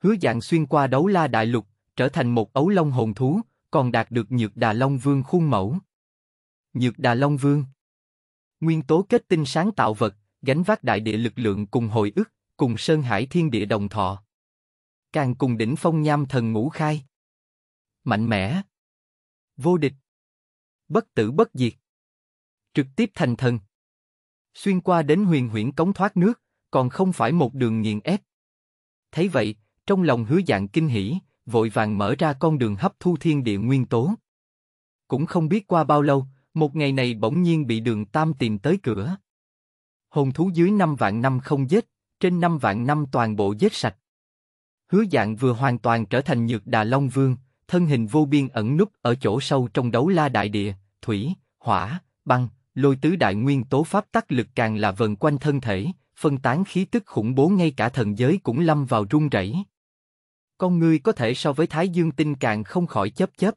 hứa dạng xuyên qua đấu la đại lục, trở thành một ấu long hồn thú, còn đạt được nhược đà long vương khuôn mẫu. Nhược đà long vương Nguyên tố kết tinh sáng tạo vật, gánh vác đại địa lực lượng cùng hồi ức, cùng sơn hải thiên địa đồng thọ. Càng cùng đỉnh phong nham thần ngũ khai. Mạnh mẽ. Vô địch. Bất tử bất diệt. Trực tiếp thành thần. Xuyên qua đến huyền huyễn cống thoát nước, còn không phải một đường nghiền ép. Thấy vậy, trong lòng hứa dạng kinh hỉ, vội vàng mở ra con đường hấp thu thiên địa nguyên tố. Cũng không biết qua bao lâu, một ngày này bỗng nhiên bị đường Tam tìm tới cửa. Hồn thú dưới 5 vạn năm không giết, trên 5 vạn năm toàn bộ giết sạch. Hứa dạng vừa hoàn toàn trở thành nhược đà long vương, thân hình vô biên ẩn núp ở chỗ sâu trong đấu la đại địa, thủy, hỏa, băng, lôi tứ đại nguyên tố pháp tắc lực càng là vần quanh thân thể, phân tán khí tức khủng bố ngay cả thần giới cũng lâm vào rung rẩy con ngươi có thể so với Thái Dương Tinh càng không khỏi chớp chớp.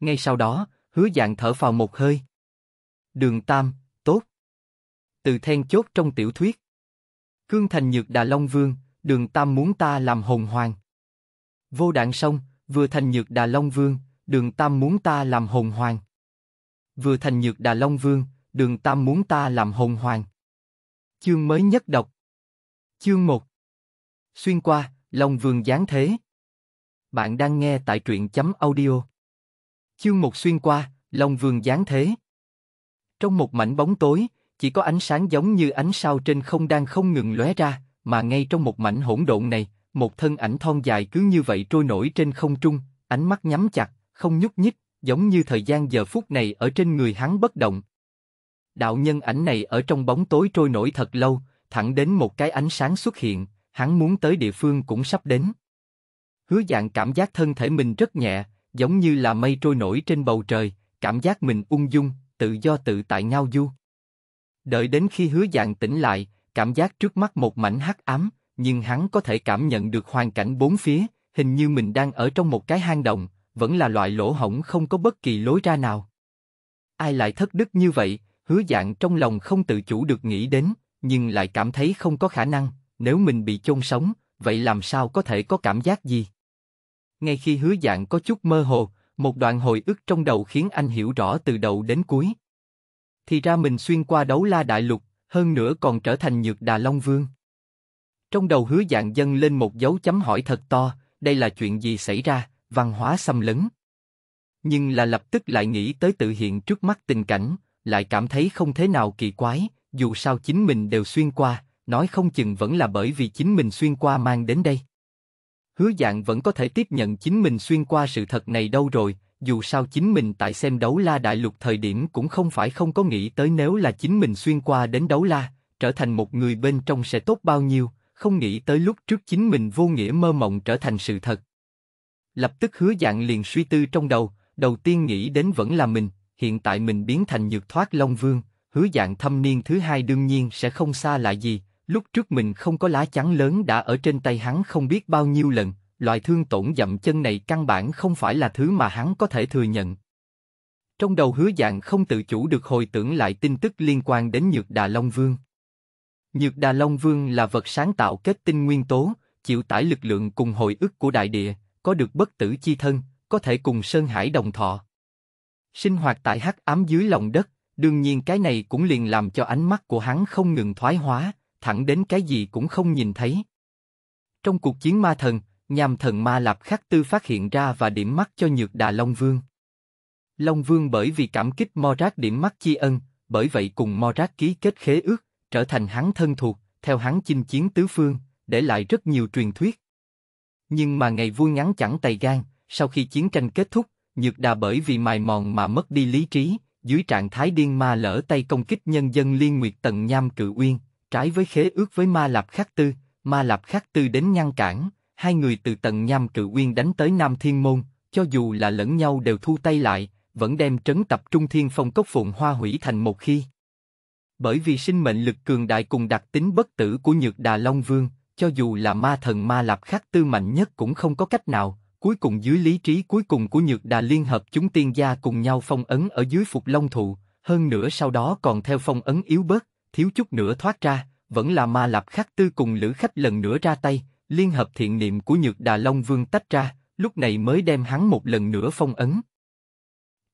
Ngay sau đó, hứa dạng thở vào một hơi. Đường Tam, tốt. Từ then chốt trong tiểu thuyết. Cương Thành Nhược Đà Long Vương, đường Tam muốn ta làm hồn hoàng. Vô đạn sông vừa thành Nhược Đà Long Vương, đường Tam muốn ta làm hồn hoàng. Vừa thành Nhược Đà Long Vương, đường Tam muốn ta làm hồn hoàng. Chương mới nhất đọc. Chương 1 Xuyên qua, Long Vương Giáng Thế Bạn đang nghe tại truyện chấm audio Chương một xuyên qua, Long Vương Giáng Thế Trong một mảnh bóng tối, chỉ có ánh sáng giống như ánh sao trên không đang không ngừng lóe ra, mà ngay trong một mảnh hỗn độn này, một thân ảnh thon dài cứ như vậy trôi nổi trên không trung, ánh mắt nhắm chặt, không nhúc nhích, giống như thời gian giờ phút này ở trên người hắn bất động. Đạo nhân ảnh này ở trong bóng tối trôi nổi thật lâu, thẳng đến một cái ánh sáng xuất hiện, hắn muốn tới địa phương cũng sắp đến. Hứa dạng cảm giác thân thể mình rất nhẹ, giống như là mây trôi nổi trên bầu trời, cảm giác mình ung dung, tự do tự tại ngao du. Đợi đến khi hứa dạng tỉnh lại, cảm giác trước mắt một mảnh hắc ám, nhưng hắn có thể cảm nhận được hoàn cảnh bốn phía, hình như mình đang ở trong một cái hang động, vẫn là loại lỗ hổng không có bất kỳ lối ra nào. Ai lại thất đức như vậy, hứa dạng trong lòng không tự chủ được nghĩ đến, nhưng lại cảm thấy không có khả năng, nếu mình bị chôn sống, vậy làm sao có thể có cảm giác gì? Ngay khi hứa dạng có chút mơ hồ, một đoạn hồi ức trong đầu khiến anh hiểu rõ từ đầu đến cuối. Thì ra mình xuyên qua đấu la đại lục, hơn nữa còn trở thành nhược đà long vương. Trong đầu hứa dạng dâng lên một dấu chấm hỏi thật to, đây là chuyện gì xảy ra, văn hóa xâm lấn. Nhưng là lập tức lại nghĩ tới tự hiện trước mắt tình cảnh, lại cảm thấy không thế nào kỳ quái, dù sao chính mình đều xuyên qua, nói không chừng vẫn là bởi vì chính mình xuyên qua mang đến đây. Hứa dạng vẫn có thể tiếp nhận chính mình xuyên qua sự thật này đâu rồi, dù sao chính mình tại xem đấu la đại lục thời điểm cũng không phải không có nghĩ tới nếu là chính mình xuyên qua đến đấu la, trở thành một người bên trong sẽ tốt bao nhiêu, không nghĩ tới lúc trước chính mình vô nghĩa mơ mộng trở thành sự thật. Lập tức hứa dạng liền suy tư trong đầu, đầu tiên nghĩ đến vẫn là mình, hiện tại mình biến thành nhược thoát Long Vương, hứa dạng thâm niên thứ hai đương nhiên sẽ không xa lại gì, Lúc trước mình không có lá chắn lớn đã ở trên tay hắn không biết bao nhiêu lần, loại thương tổn dậm chân này căn bản không phải là thứ mà hắn có thể thừa nhận. Trong đầu hứa dạng không tự chủ được hồi tưởng lại tin tức liên quan đến Nhược Đà Long Vương. Nhược Đà Long Vương là vật sáng tạo kết tinh nguyên tố, chịu tải lực lượng cùng hồi ức của đại địa, có được bất tử chi thân, có thể cùng Sơn Hải đồng thọ. Sinh hoạt tại hắc ám dưới lòng đất, đương nhiên cái này cũng liền làm cho ánh mắt của hắn không ngừng thoái hóa, thẳng đến cái gì cũng không nhìn thấy. Trong cuộc chiến ma thần, nhàm thần ma lạp khắc tư phát hiện ra và điểm mắt cho nhược đà Long Vương. Long Vương bởi vì cảm kích mo rác điểm mắt chi ân, bởi vậy cùng mo rác ký kết khế ước, trở thành hắn thân thuộc, theo hắn chinh chiến tứ phương, để lại rất nhiều truyền thuyết. Nhưng mà ngày vui ngắn chẳng tày gan, sau khi chiến tranh kết thúc, Nhược Đà bởi vì mài mòn mà mất đi lý trí, dưới trạng thái điên ma lỡ tay công kích nhân dân Liên Nguyệt Tần Nham Cự Uyên, Trái với khế ước với Ma Lạp Khắc Tư, Ma Lạp Khắc Tư đến ngăn cản, hai người từ tận nham cự uyên đánh tới Nam Thiên Môn, cho dù là lẫn nhau đều thu tay lại, vẫn đem trấn tập trung thiên phong cốc phồn hoa hủy thành một khi. Bởi vì sinh mệnh lực cường đại cùng đặc tính bất tử của nhược đà Long Vương, cho dù là ma thần ma lạp khắc tư mạnh nhất cũng không có cách nào, cuối cùng dưới lý trí cuối cùng của nhược đà liên hợp chúng tiên gia cùng nhau phong ấn ở dưới phục long thụ, hơn nữa sau đó còn theo phong ấn yếu bớt, thiếu chút nữa thoát ra, vẫn là ma lạp khắc tư cùng lữ khách lần nữa ra tay, liên hợp thiện niệm của nhược đà long vương tách ra, lúc này mới đem hắn một lần nữa phong ấn.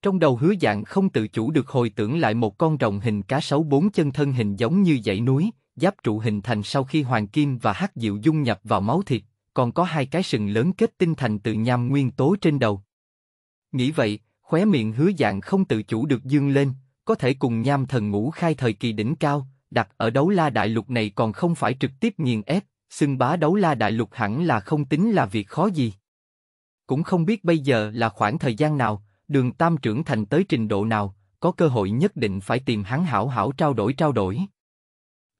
Trong đầu hứa dạng không tự chủ được hồi tưởng lại một con rồng hình cá sấu bốn chân thân hình giống như dãy núi, giáp trụ hình thành sau khi hoàng kim và hắc diệu dung nhập vào máu thịt, còn có hai cái sừng lớn kết tinh thành từ nham nguyên tố trên đầu. Nghĩ vậy, khóe miệng hứa dạng không tự chủ được dương lên, có thể cùng nham thần ngũ khai thời kỳ đỉnh cao, đặt ở đấu la đại lục này còn không phải trực tiếp nghiền ép, xưng bá đấu la đại lục hẳn là không tính là việc khó gì. Cũng không biết bây giờ là khoảng thời gian nào, đường tam trưởng thành tới trình độ nào, có cơ hội nhất định phải tìm hắn hảo hảo trao đổi trao đổi.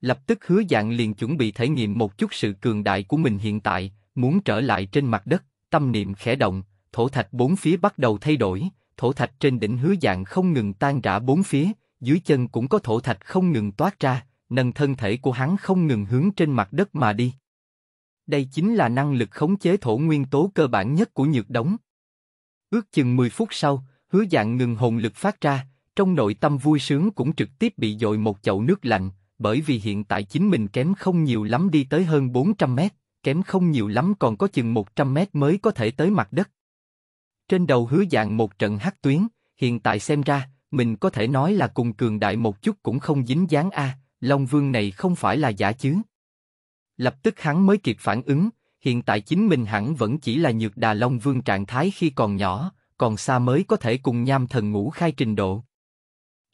Lập tức hứa dạng liền chuẩn bị thể nghiệm một chút sự cường đại của mình hiện tại, muốn trở lại trên mặt đất, tâm niệm khẽ động, thổ thạch bốn phía bắt đầu thay đổi, thổ thạch trên đỉnh hứa dạng không ngừng tan rã bốn phía, dưới chân cũng có thổ thạch không ngừng toát ra, nâng thân thể của hắn không ngừng hướng trên mặt đất mà đi. Đây chính là năng lực khống chế thổ nguyên tố cơ bản nhất của nhược đống. Ước chừng 10 phút sau, hứa dạng ngừng hồn lực phát ra, trong nội tâm vui sướng cũng trực tiếp bị dội một chậu nước lạnh, bởi vì hiện tại chính mình kém không nhiều lắm đi tới hơn 400 mét, kém không nhiều lắm còn có chừng 100 mét mới có thể tới mặt đất. Trên đầu hứa dạng một trận hắc tuyến, hiện tại xem ra, mình có thể nói là cùng cường đại một chút cũng không dính dáng a. Long Vương này không phải là giả chứ? Lập tức hắn mới kịp phản ứng, hiện tại chính mình hẳn vẫn chỉ là nhược đà Long Vương trạng thái khi còn nhỏ, còn xa mới có thể cùng nham thần ngũ khai trình độ.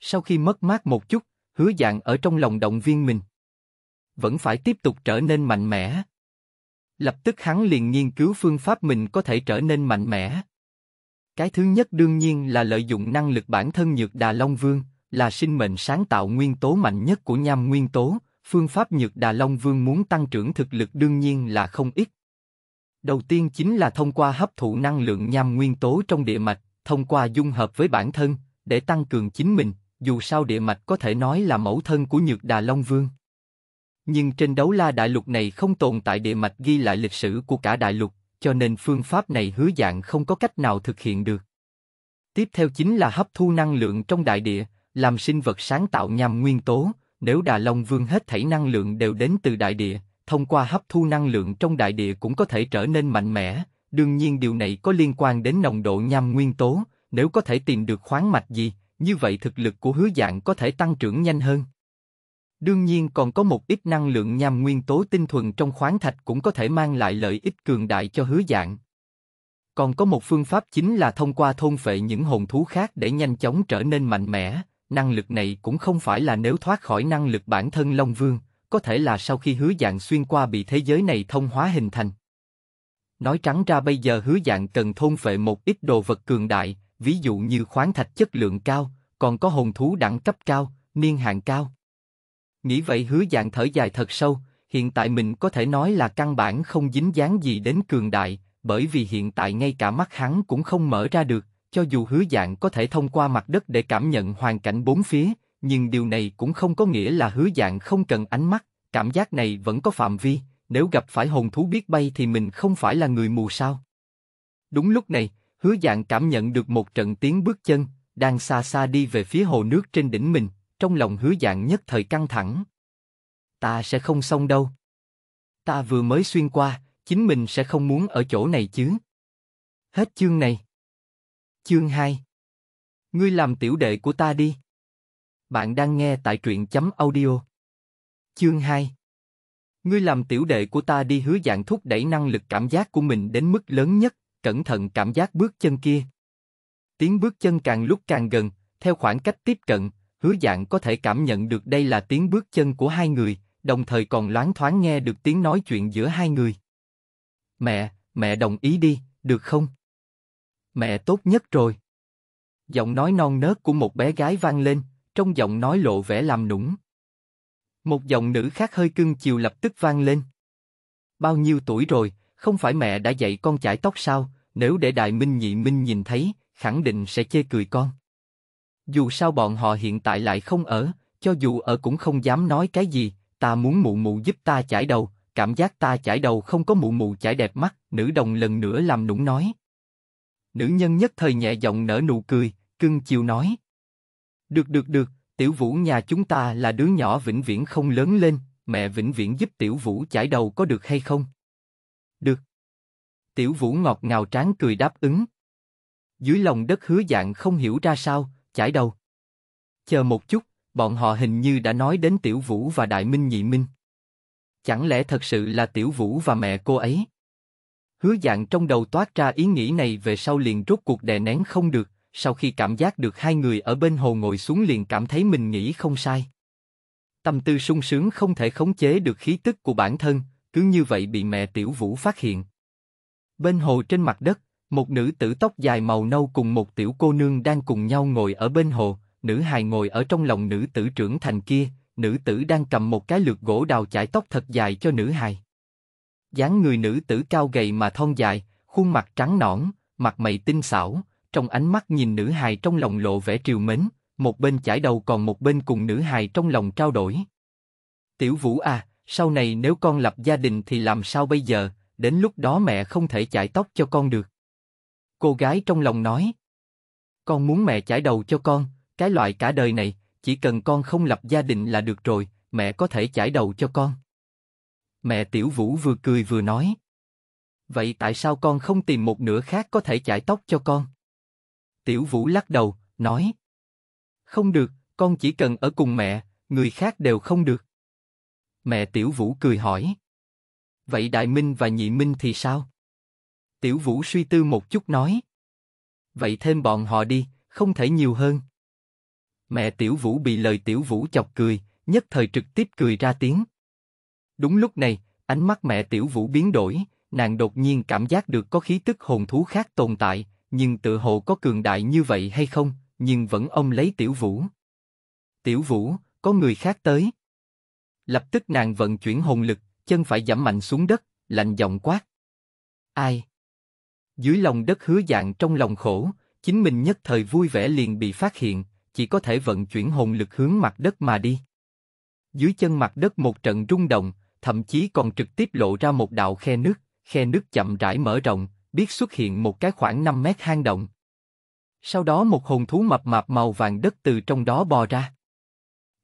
Sau khi mất mát một chút, hứa dạng ở trong lòng động viên mình. Vẫn phải tiếp tục trở nên mạnh mẽ. Lập tức hắn liền nghiên cứu phương pháp mình có thể trở nên mạnh mẽ. Cái thứ nhất đương nhiên là lợi dụng năng lực bản thân Nhược Đà Long Vương, là sinh mệnh sáng tạo nguyên tố mạnh nhất của nham nguyên tố, phương pháp Nhược Đà Long Vương muốn tăng trưởng thực lực đương nhiên là không ít. Đầu tiên chính là thông qua hấp thụ năng lượng nham nguyên tố trong địa mạch, thông qua dung hợp với bản thân, để tăng cường chính mình, dù sao địa mạch có thể nói là mẫu thân của Nhược Đà Long Vương. Nhưng trên đấu la đại lục này không tồn tại địa mạch ghi lại lịch sử của cả đại lục, cho nên phương pháp này hứa dạng không có cách nào thực hiện được. Tiếp theo chính là hấp thu năng lượng trong đại địa, làm sinh vật sáng tạo nhằm nguyên tố, nếu Đà Long Vương hết thảy năng lượng đều đến từ đại địa, thông qua hấp thu năng lượng trong đại địa cũng có thể trở nên mạnh mẽ, đương nhiên điều này có liên quan đến nồng độ nham nguyên tố, nếu có thể tìm được khoáng mạch gì, như vậy thực lực của hứa dạng có thể tăng trưởng nhanh hơn. Đương nhiên còn có một ít năng lượng nham nguyên tố tinh thuần trong khoáng thạch cũng có thể mang lại lợi ích cường đại cho hứa dạng. Còn có một phương pháp chính là thông qua thôn phệ những hồn thú khác để nhanh chóng trở nên mạnh mẽ, năng lực này cũng không phải là nếu thoát khỏi năng lực bản thân Long Vương, có thể là sau khi hứa dạng xuyên qua bị thế giới này thông hóa hình thành. Nói trắng ra bây giờ hứa dạng cần thôn phệ một ít đồ vật cường đại, ví dụ như khoáng thạch chất lượng cao, còn có hồn thú đẳng cấp cao, niên hạn cao. Nghĩ vậy hứa dạng thở dài thật sâu, hiện tại mình có thể nói là căn bản không dính dáng gì đến cường đại, bởi vì hiện tại ngay cả mắt hắn cũng không mở ra được, cho dù hứa dạng có thể thông qua mặt đất để cảm nhận hoàn cảnh bốn phía, nhưng điều này cũng không có nghĩa là hứa dạng không cần ánh mắt, cảm giác này vẫn có phạm vi, nếu gặp phải hồn thú biết bay thì mình không phải là người mù sao. Đúng lúc này, hứa dạng cảm nhận được một trận tiếng bước chân, đang xa xa đi về phía hồ nước trên đỉnh mình, trong lòng hứa dạng nhất thời căng thẳng. Ta sẽ không xong đâu. Ta vừa mới xuyên qua, chính mình sẽ không muốn ở chỗ này chứ. Hết chương này. Chương 2 Ngươi làm tiểu đệ của ta đi. Bạn đang nghe tại truyện chấm audio. Chương 2 Ngươi làm tiểu đệ của ta đi hứa dạng thúc đẩy năng lực cảm giác của mình đến mức lớn nhất, cẩn thận cảm giác bước chân kia. Tiếng bước chân càng lúc càng gần, theo khoảng cách tiếp cận, hứa dạng có thể cảm nhận được đây là tiếng bước chân của hai người, đồng thời còn loáng thoáng nghe được tiếng nói chuyện giữa hai người. Mẹ, mẹ đồng ý đi, được không? Mẹ tốt nhất rồi. Giọng nói non nớt của một bé gái vang lên, trong giọng nói lộ vẻ làm nũng. Một giọng nữ khác hơi cưng chiều lập tức vang lên. Bao nhiêu tuổi rồi, không phải mẹ đã dạy con chải tóc sao? Nếu để Đại Minh Nhị Minh nhìn thấy, khẳng định sẽ chê cười con. Dù sao bọn họ hiện tại lại không ở, cho dù ở cũng không dám nói cái gì, ta muốn mụ mụ giúp ta chải đầu, cảm giác ta chải đầu không có mụ mụ chải đẹp mắt, nữ đồng lần nữa làm nũng nói. Nữ nhân nhất thời nhẹ giọng nở nụ cười, cưng chiều nói. Được được được, tiểu vũ nhà chúng ta là đứa nhỏ vĩnh viễn không lớn lên, mẹ vĩnh viễn giúp tiểu vũ chải đầu có được hay không? Được. Tiểu vũ ngọt ngào tráng cười đáp ứng. Dưới lòng đất hứa dạng không hiểu ra sao, chải đâu Chờ một chút, bọn họ hình như đã nói đến Tiểu Vũ và Đại Minh Nhị Minh. Chẳng lẽ thật sự là Tiểu Vũ và mẹ cô ấy? Hứa dạng trong đầu toát ra ý nghĩ này về sau liền rốt cuộc đè nén không được, sau khi cảm giác được hai người ở bên hồ ngồi xuống liền cảm thấy mình nghĩ không sai. Tâm tư sung sướng không thể khống chế được khí tức của bản thân, cứ như vậy bị mẹ Tiểu Vũ phát hiện. Bên hồ trên mặt đất, một nữ tử tóc dài màu nâu cùng một tiểu cô nương đang cùng nhau ngồi ở bên hồ, nữ hài ngồi ở trong lòng nữ tử trưởng thành kia, nữ tử đang cầm một cái lược gỗ đào chải tóc thật dài cho nữ hài. dáng người nữ tử cao gầy mà thon dài, khuôn mặt trắng nõn, mặt mày tinh xảo, trong ánh mắt nhìn nữ hài trong lòng lộ vẻ triều mến, một bên chải đầu còn một bên cùng nữ hài trong lòng trao đổi. Tiểu Vũ à, sau này nếu con lập gia đình thì làm sao bây giờ, đến lúc đó mẹ không thể chải tóc cho con được. Cô gái trong lòng nói. Con muốn mẹ chải đầu cho con, cái loại cả đời này, chỉ cần con không lập gia đình là được rồi, mẹ có thể chải đầu cho con. Mẹ Tiểu Vũ vừa cười vừa nói. Vậy tại sao con không tìm một nửa khác có thể chải tóc cho con? Tiểu Vũ lắc đầu, nói. Không được, con chỉ cần ở cùng mẹ, người khác đều không được. Mẹ Tiểu Vũ cười hỏi. Vậy Đại Minh và Nhị Minh thì sao? Tiểu Vũ suy tư một chút nói. Vậy thêm bọn họ đi, không thể nhiều hơn. Mẹ Tiểu Vũ bị lời Tiểu Vũ chọc cười, nhất thời trực tiếp cười ra tiếng. Đúng lúc này, ánh mắt mẹ Tiểu Vũ biến đổi, nàng đột nhiên cảm giác được có khí tức hồn thú khác tồn tại, nhưng tự hồ có cường đại như vậy hay không, nhưng vẫn ông lấy Tiểu Vũ. Tiểu Vũ, có người khác tới. Lập tức nàng vận chuyển hồn lực, chân phải giảm mạnh xuống đất, lạnh giọng quát. Ai? Dưới lòng đất hứa dạng trong lòng khổ, chính mình nhất thời vui vẻ liền bị phát hiện, chỉ có thể vận chuyển hồn lực hướng mặt đất mà đi. Dưới chân mặt đất một trận rung động, thậm chí còn trực tiếp lộ ra một đạo khe nước, khe nước chậm rãi mở rộng, biết xuất hiện một cái khoảng 5 mét hang động. Sau đó một hồn thú mập mạp màu vàng đất từ trong đó bò ra.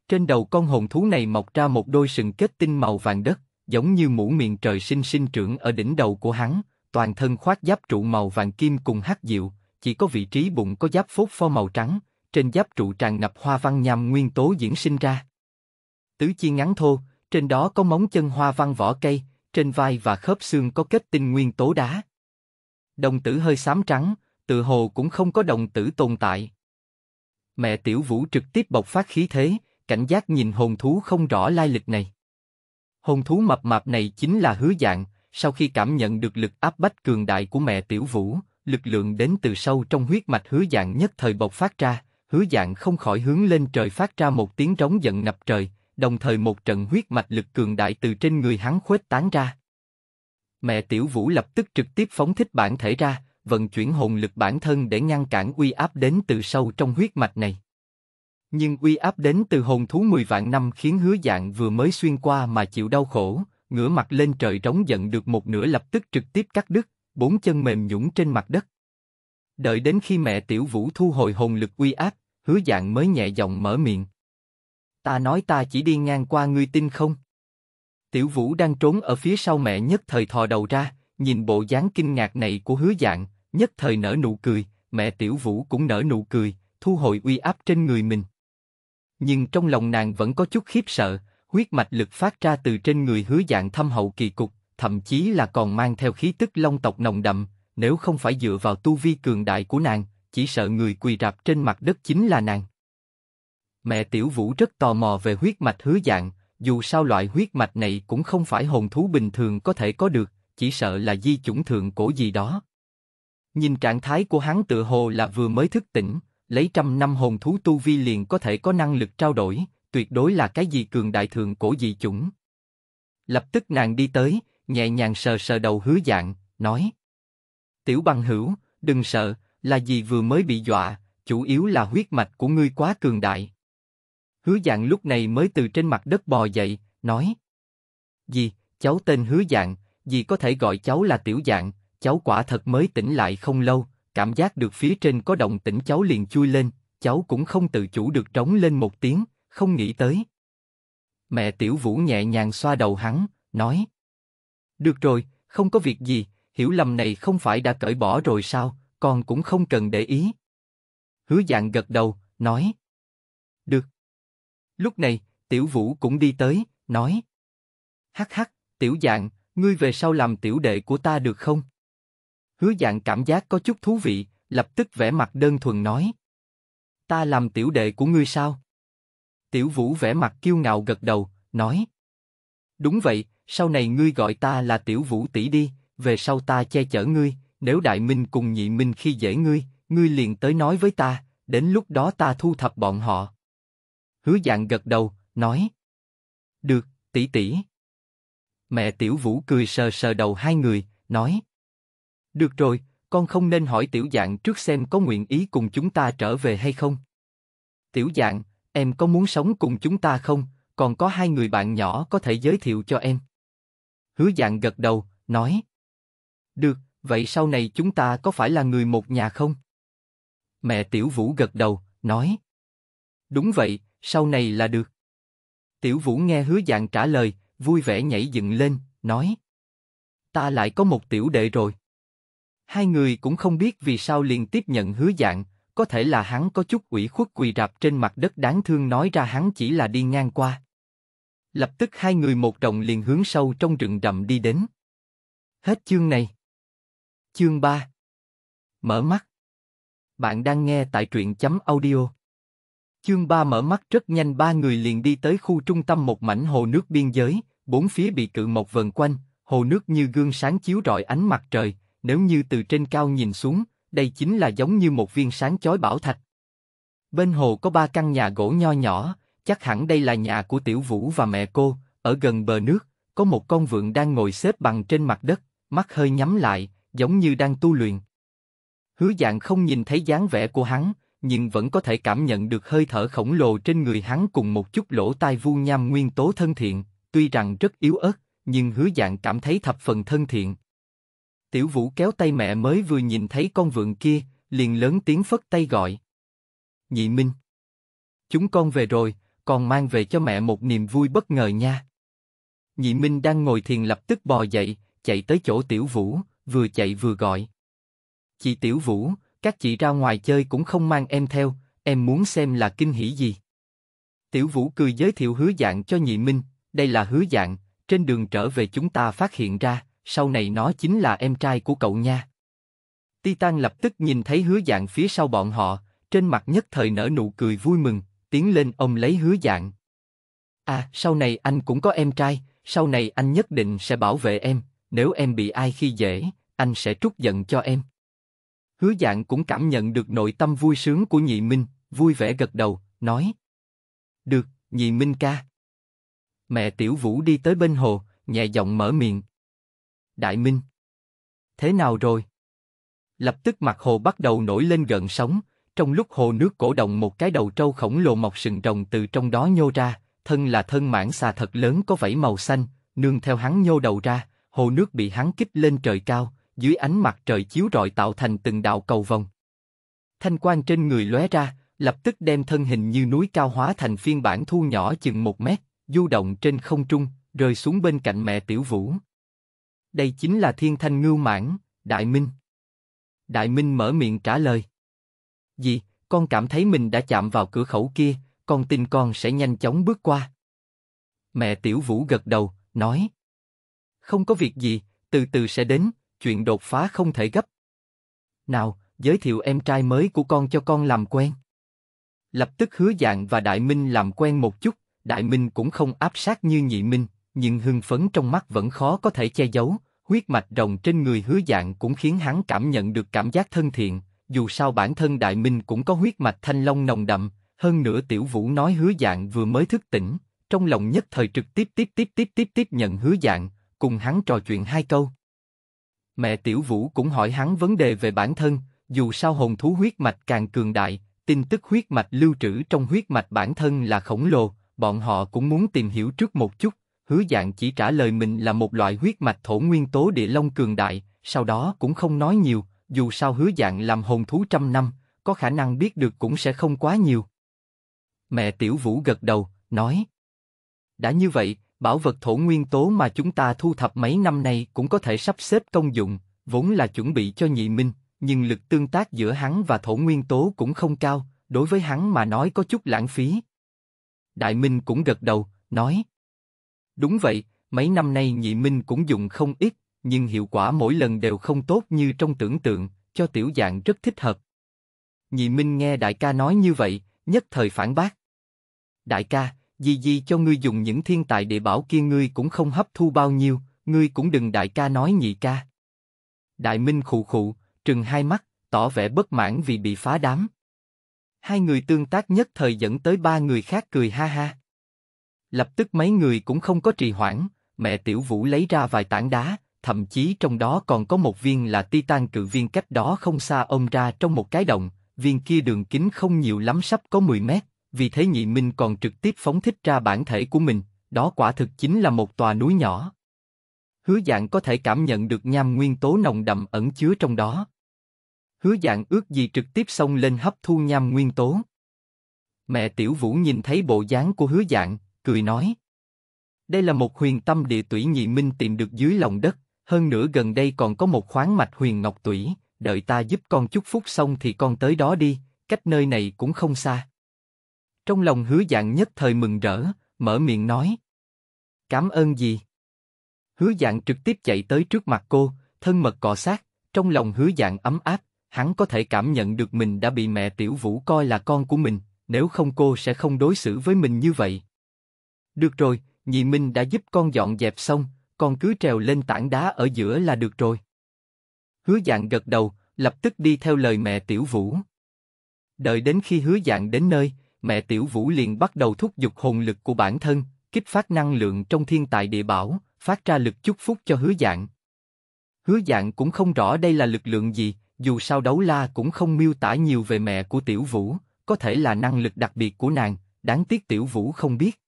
Trên đầu con hồn thú này mọc ra một đôi sừng kết tinh màu vàng đất, giống như mũ miệng trời sinh sinh trưởng ở đỉnh đầu của hắn, toàn thân khoác giáp trụ màu vàng kim cùng hắc diệu, chỉ có vị trí bụng có giáp phốt pho màu trắng, trên giáp trụ tràn ngập hoa văn nhằm nguyên tố diễn sinh ra. Tứ chi ngắn thô, trên đó có móng chân hoa văn vỏ cây, trên vai và khớp xương có kết tinh nguyên tố đá. Đồng tử hơi xám trắng, tự hồ cũng không có đồng tử tồn tại. Mẹ tiểu vũ trực tiếp bộc phát khí thế, cảnh giác nhìn hồn thú không rõ lai lịch này. Hồn thú mập mạp này chính là hứa dạng, sau khi cảm nhận được lực áp bách cường đại của mẹ Tiểu Vũ, lực lượng đến từ sâu trong huyết mạch hứa dạng nhất thời bộc phát ra, hứa dạng không khỏi hướng lên trời phát ra một tiếng trống giận ngập trời, đồng thời một trận huyết mạch lực cường đại từ trên người hắn khuếch tán ra. Mẹ Tiểu Vũ lập tức trực tiếp phóng thích bản thể ra, vận chuyển hồn lực bản thân để ngăn cản uy áp đến từ sâu trong huyết mạch này. Nhưng uy áp đến từ hồn thú 10 vạn năm khiến hứa dạng vừa mới xuyên qua mà chịu đau khổ, ngửa mặt lên trời trống giận được một nửa lập tức trực tiếp cắt đứt, bốn chân mềm nhũn trên mặt đất. Đợi đến khi mẹ Tiểu Vũ thu hồi hồn lực uy áp, hứa dạng mới nhẹ giọng mở miệng. Ta nói ta chỉ đi ngang qua ngươi tin không? Tiểu Vũ đang trốn ở phía sau mẹ nhất thời thò đầu ra, nhìn bộ dáng kinh ngạc này của hứa dạng, nhất thời nở nụ cười, mẹ Tiểu Vũ cũng nở nụ cười, thu hồi uy áp trên người mình. Nhưng trong lòng nàng vẫn có chút khiếp sợ, huyết mạch lực phát ra từ trên người hứa dạng thâm hậu kỳ cục, thậm chí là còn mang theo khí tức long tộc nồng đậm, nếu không phải dựa vào tu vi cường đại của nàng, chỉ sợ người quỳ rạp trên mặt đất chính là nàng. Mẹ Tiểu Vũ rất tò mò về huyết mạch hứa dạng, dù sao loại huyết mạch này cũng không phải hồn thú bình thường có thể có được, chỉ sợ là di chủng thượng cổ gì đó. Nhìn trạng thái của hắn tự hồ là vừa mới thức tỉnh, lấy trăm năm hồn thú tu vi liền có thể có năng lực trao đổi, tuyệt đối là cái gì cường đại thường cổ dị chủng. Lập tức nàng đi tới, nhẹ nhàng sờ sờ đầu hứa dạng, nói. Tiểu băng hữu, đừng sợ, là gì vừa mới bị dọa, chủ yếu là huyết mạch của ngươi quá cường đại. Hứa dạng lúc này mới từ trên mặt đất bò dậy, nói. Dì, cháu tên hứa dạng, dì có thể gọi cháu là tiểu dạng, cháu quả thật mới tỉnh lại không lâu, cảm giác được phía trên có động tĩnh cháu liền chui lên, cháu cũng không tự chủ được trống lên một tiếng, không nghĩ tới. Mẹ Tiểu Vũ nhẹ nhàng xoa đầu hắn, nói. Được rồi, không có việc gì, hiểu lầm này không phải đã cởi bỏ rồi sao, con cũng không cần để ý. Hứa dạng gật đầu, nói. Được. Lúc này, Tiểu Vũ cũng đi tới, nói. Hắc hắc, Tiểu dạng, ngươi về sau làm tiểu đệ của ta được không? Hứa dạng cảm giác có chút thú vị, lập tức vẽ mặt đơn thuần nói. Ta làm tiểu đệ của ngươi sao? Tiểu Vũ vẻ mặt kiêu ngạo gật đầu, nói: đúng vậy, sau này ngươi gọi ta là Tiểu Vũ tỷ đi, về sau ta che chở ngươi. Nếu Đại Minh cùng Nhị Minh khi dễ ngươi, ngươi liền tới nói với ta, đến lúc đó ta thu thập bọn họ. Hứa Dạng gật đầu, nói: được, tỷ tỷ. Mẹ Tiểu Vũ cười sờ sờ đầu hai người, nói: được rồi, con không nên hỏi Tiểu Dạng trước xem có nguyện ý cùng chúng ta trở về hay không. Tiểu Dạng, Em có muốn sống cùng chúng ta không? Còn có hai người bạn nhỏ có thể giới thiệu cho em. Hứa dạng gật đầu, nói. Được, vậy sau này chúng ta có phải là người một nhà không? Mẹ Tiểu Vũ gật đầu, nói. Đúng vậy, sau này là được. Tiểu Vũ nghe hứa dạng trả lời, vui vẻ nhảy dựng lên, nói. Ta lại có một tiểu đệ rồi. Hai người cũng không biết vì sao liền tiếp nhận hứa dạng, có thể là hắn có chút ủy khuất quỳ rạp trên mặt đất đáng thương nói ra hắn chỉ là đi ngang qua. Lập tức hai người một đồng liền hướng sâu trong rừng rậm đi đến. Hết chương này. Chương 3 Mở mắt Bạn đang nghe tại truyện chấm audio. Chương 3 mở mắt rất nhanh ba người liền đi tới khu trung tâm một mảnh hồ nước biên giới, bốn phía bị cự mộc vần quanh, hồ nước như gương sáng chiếu rọi ánh mặt trời, nếu như từ trên cao nhìn xuống, đây chính là giống như một viên sáng chói bảo thạch. Bên hồ có ba căn nhà gỗ nho nhỏ, chắc hẳn đây là nhà của Tiểu Vũ và mẹ cô, ở gần bờ nước, có một con vượn đang ngồi xếp bằng trên mặt đất, mắt hơi nhắm lại, giống như đang tu luyện. Hứa dạng không nhìn thấy dáng vẻ của hắn, nhưng vẫn có thể cảm nhận được hơi thở khổng lồ trên người hắn cùng một chút lỗ tai vu nham nguyên tố thân thiện, tuy rằng rất yếu ớt, nhưng hứa dạng cảm thấy thập phần thân thiện, Tiểu Vũ kéo tay mẹ mới vừa nhìn thấy con vượn kia, liền lớn tiếng phất tay gọi. Nhị Minh, chúng con về rồi, còn mang về cho mẹ một niềm vui bất ngờ nha. Nhị Minh đang ngồi thiền lập tức bò dậy, chạy tới chỗ Tiểu Vũ, vừa chạy vừa gọi. Chị Tiểu Vũ, các chị ra ngoài chơi cũng không mang em theo, em muốn xem là kinh hỉ gì. Tiểu Vũ cười giới thiệu hứa dạng cho Nhị Minh, đây là hứa dạng, trên đường trở về chúng ta phát hiện ra, sau này nó chính là em trai của cậu nha. Titan lập tức nhìn thấy hứa dạng phía sau bọn họ, trên mặt nhất thời nở nụ cười vui mừng, tiến lên ông lấy hứa dạng. À, sau này anh cũng có em trai, sau này anh nhất định sẽ bảo vệ em, nếu em bị ai khi dễ, anh sẽ trút giận cho em. Hứa dạng cũng cảm nhận được nội tâm vui sướng của nhị minh, vui vẻ gật đầu, nói. Được, nhị minh ca. Mẹ tiểu vũ đi tới bên hồ, nhẹ giọng mở miệng. Đại Minh. Thế nào rồi? Lập tức mặt hồ bắt đầu nổi lên gợn sóng, trong lúc hồ nước cổ động một cái đầu trâu khổng lồ mọc sừng rồng từ trong đó nhô ra, thân là thân mãn xà thật lớn có vảy màu xanh, nương theo hắn nhô đầu ra, hồ nước bị hắn kích lên trời cao, dưới ánh mặt trời chiếu rọi tạo thành từng đạo cầu vòng. Thanh quan trên người lóe ra, lập tức đem thân hình như núi cao hóa thành phiên bản thu nhỏ chừng một mét, du động trên không trung, rơi xuống bên cạnh mẹ Tiểu Vũ. Đây chính là thiên thanh ngưu mãn, Đại Minh. Đại Minh mở miệng trả lời. Gì, con cảm thấy mình đã chạm vào cửa khẩu kia, con tin con sẽ nhanh chóng bước qua. Mẹ Tiểu Vũ gật đầu, nói. Không có việc gì, từ từ sẽ đến, chuyện đột phá không thể gấp. Nào, giới thiệu em trai mới của con cho con làm quen. Lập tức hứa dạng và Đại Minh làm quen một chút, Đại Minh cũng không áp sát như Nhị Minh, nhưng hưng phấn trong mắt vẫn khó có thể che giấu, huyết mạch rồng trên người hứa dạng cũng khiến hắn cảm nhận được cảm giác thân thiện, dù sao bản thân đại minh cũng có huyết mạch thanh long nồng đậm, hơn nữa tiểu vũ nói hứa dạng vừa mới thức tỉnh, trong lòng nhất thời trực tiếp tiếp tiếp tiếp tiếp tiếp nhận hứa dạng, cùng hắn trò chuyện hai câu. Mẹ tiểu vũ cũng hỏi hắn vấn đề về bản thân, dù sao hồn thú huyết mạch càng cường đại, tin tức huyết mạch lưu trữ trong huyết mạch bản thân là khổng lồ, bọn họ cũng muốn tìm hiểu trước một chút, hứa dạng chỉ trả lời mình là một loại huyết mạch thổ nguyên tố địa long cường đại, sau đó cũng không nói nhiều, dù sao hứa dạng làm hồn thú trăm năm, có khả năng biết được cũng sẽ không quá nhiều. Mẹ Tiểu Vũ gật đầu, nói. Đã như vậy, bảo vật thổ nguyên tố mà chúng ta thu thập mấy năm nay cũng có thể sắp xếp công dụng, vốn là chuẩn bị cho nhị minh, nhưng lực tương tác giữa hắn và thổ nguyên tố cũng không cao, đối với hắn mà nói có chút lãng phí. Đại Minh cũng gật đầu, nói. Đúng vậy, mấy năm nay nhị minh cũng dùng không ít, nhưng hiệu quả mỗi lần đều không tốt như trong tưởng tượng, cho tiểu dạng rất thích hợp. Nhị minh nghe đại ca nói như vậy, nhất thời phản bác. Đại ca, gì gì cho ngươi dùng những thiên tài địa bảo kia ngươi cũng không hấp thu bao nhiêu, ngươi cũng đừng đại ca nói nhị ca. Đại minh khụ khụ, trừng hai mắt, tỏ vẻ bất mãn vì bị phá đám. Hai người tương tác nhất thời dẫn tới ba người khác cười ha ha. Lập tức mấy người cũng không có trì hoãn, mẹ Tiểu Vũ lấy ra vài tảng đá, thậm chí trong đó còn có một viên là titan cự viên cách đó không xa ông ra trong một cái động, viên kia đường kính không nhiều lắm sắp có 10 mét, vì thế nhị minh còn trực tiếp phóng thích ra bản thể của mình, đó quả thực chính là một tòa núi nhỏ. Hứa dạng có thể cảm nhận được nham nguyên tố nồng đậm ẩn chứa trong đó. Hứa dạng ước gì trực tiếp xông lên hấp thu nham nguyên tố. Mẹ Tiểu Vũ nhìn thấy bộ dáng của hứa dạng, cười nói. Đây là một huyền tâm địa tủy nhị minh tìm được dưới lòng đất, hơn nữa gần đây còn có một khoáng mạch huyền ngọc tủy, đợi ta giúp con chúc phúc xong thì con tới đó đi, cách nơi này cũng không xa. Trong lòng hứa dạng nhất thời mừng rỡ, mở miệng nói. Cảm ơn gì? Hứa dạng trực tiếp chạy tới trước mặt cô, thân mật cọ sát, trong lòng hứa dạng ấm áp, hắn có thể cảm nhận được mình đã bị mẹ tiểu vũ coi là con của mình, nếu không cô sẽ không đối xử với mình như vậy. Được rồi, nhị Minh đã giúp con dọn dẹp xong, con cứ trèo lên tảng đá ở giữa là được rồi. Hứa dạng gật đầu, lập tức đi theo lời mẹ Tiểu Vũ. Đợi đến khi hứa dạng đến nơi, mẹ Tiểu Vũ liền bắt đầu thúc giục hồn lực của bản thân, kích phát năng lượng trong thiên tài địa bảo, phát ra lực chúc phúc cho hứa dạng. Hứa dạng cũng không rõ đây là lực lượng gì, dù sao đấu la cũng không miêu tả nhiều về mẹ của Tiểu Vũ, có thể là năng lực đặc biệt của nàng, đáng tiếc Tiểu Vũ không biết.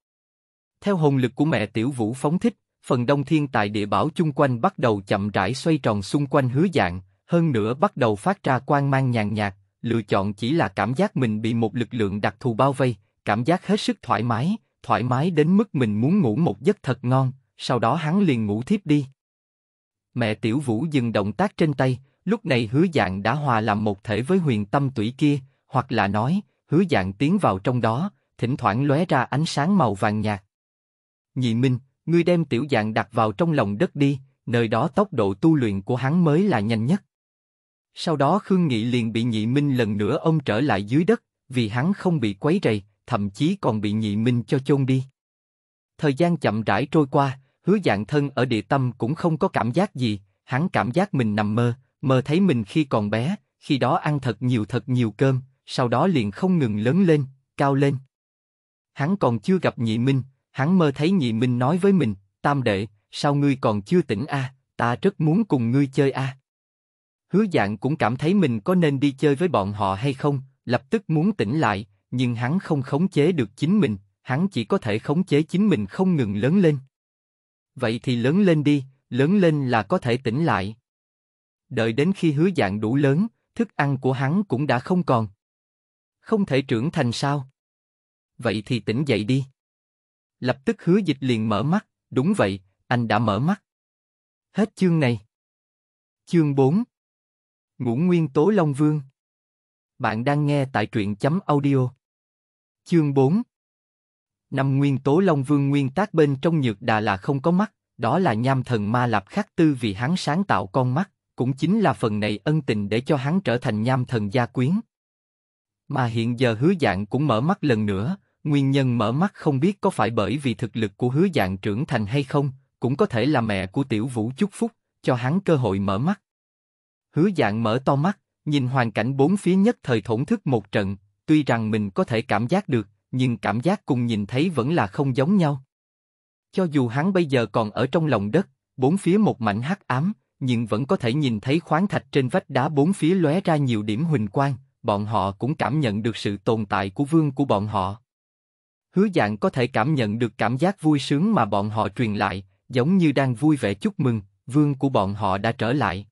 Theo hồn lực của mẹ Tiểu Vũ phóng thích, phần đông thiên tại địa bảo chung quanh bắt đầu chậm rãi xoay tròn xung quanh hứa dạng, hơn nữa bắt đầu phát ra quang mang nhàn nhạt, lựa chọn chỉ là cảm giác mình bị một lực lượng đặc thù bao vây, cảm giác hết sức thoải mái, thoải mái đến mức mình muốn ngủ một giấc thật ngon, sau đó hắn liền ngủ thiếp đi. Mẹ Tiểu Vũ dừng động tác trên tay, lúc này hứa dạng đã hòa làm một thể với huyền tâm tủy kia, hoặc là nói, hứa dạng tiến vào trong đó, thỉnh thoảng lóe ra ánh sáng màu vàng nhạt. Nhị Minh, ngươi đem tiểu dạng đặt vào trong lòng đất đi, nơi đó tốc độ tu luyện của hắn mới là nhanh nhất. Sau đó Khương Nghị liền bị Nhị Minh lần nữa ôm trở lại dưới đất, vì hắn không bị quấy rầy, thậm chí còn bị Nhị Minh cho chôn đi. Thời gian chậm rãi trôi qua, hứa dạng thân ở địa tâm cũng không có cảm giác gì, hắn cảm giác mình nằm mơ, mơ thấy mình khi còn bé, khi đó ăn thật nhiều thật nhiều cơm, sau đó liền không ngừng lớn lên, cao lên. Hắn còn chưa gặp Nhị Minh, Hắn mơ thấy nhị minh nói với mình, tam đệ, sao ngươi còn chưa tỉnh a? Ta rất muốn cùng ngươi chơi a. Hứa dạng cũng cảm thấy mình có nên đi chơi với bọn họ hay không, lập tức muốn tỉnh lại, nhưng hắn không khống chế được chính mình, hắn chỉ có thể khống chế chính mình không ngừng lớn lên. Vậy thì lớn lên đi, lớn lên là có thể tỉnh lại. Đợi đến khi hứa dạng đủ lớn, thức ăn của hắn cũng đã không còn. Không thể trưởng thành sao? Vậy thì tỉnh dậy đi. Lập tức hứa dịch liền mở mắt, đúng vậy, anh đã mở mắt. Hết chương này. Chương 4 Ngũ Nguyên Tố Long Vương Bạn đang nghe tại truyện chấm audio. Chương 4 Năm Nguyên Tố Long Vương nguyên tác bên trong nhược đà là không có mắt, đó là nham thần ma lạp khắc tư vì hắn sáng tạo con mắt, cũng chính là phần này ân tình để cho hắn trở thành nham thần gia quyến. Mà hiện giờ hứa dạng cũng mở mắt lần nữa, Nguyên nhân mở mắt không biết có phải bởi vì thực lực của hứa dạng trưởng thành hay không, cũng có thể là mẹ của tiểu vũ chúc phúc, cho hắn cơ hội mở mắt. Hứa dạng mở to mắt, nhìn hoàn cảnh bốn phía nhất thời thổn thức một trận, tuy rằng mình có thể cảm giác được, nhưng cảm giác cùng nhìn thấy vẫn là không giống nhau. Cho dù hắn bây giờ còn ở trong lòng đất, bốn phía một mảnh hắc ám, nhưng vẫn có thể nhìn thấy khoáng thạch trên vách đá bốn phía lóe ra nhiều điểm huỳnh quang, bọn họ cũng cảm nhận được sự tồn tại của vương của bọn họ. Hứa dạng có thể cảm nhận được cảm giác vui sướng mà bọn họ truyền lại, giống như đang vui vẻ chúc mừng, vương của bọn họ đã trở lại.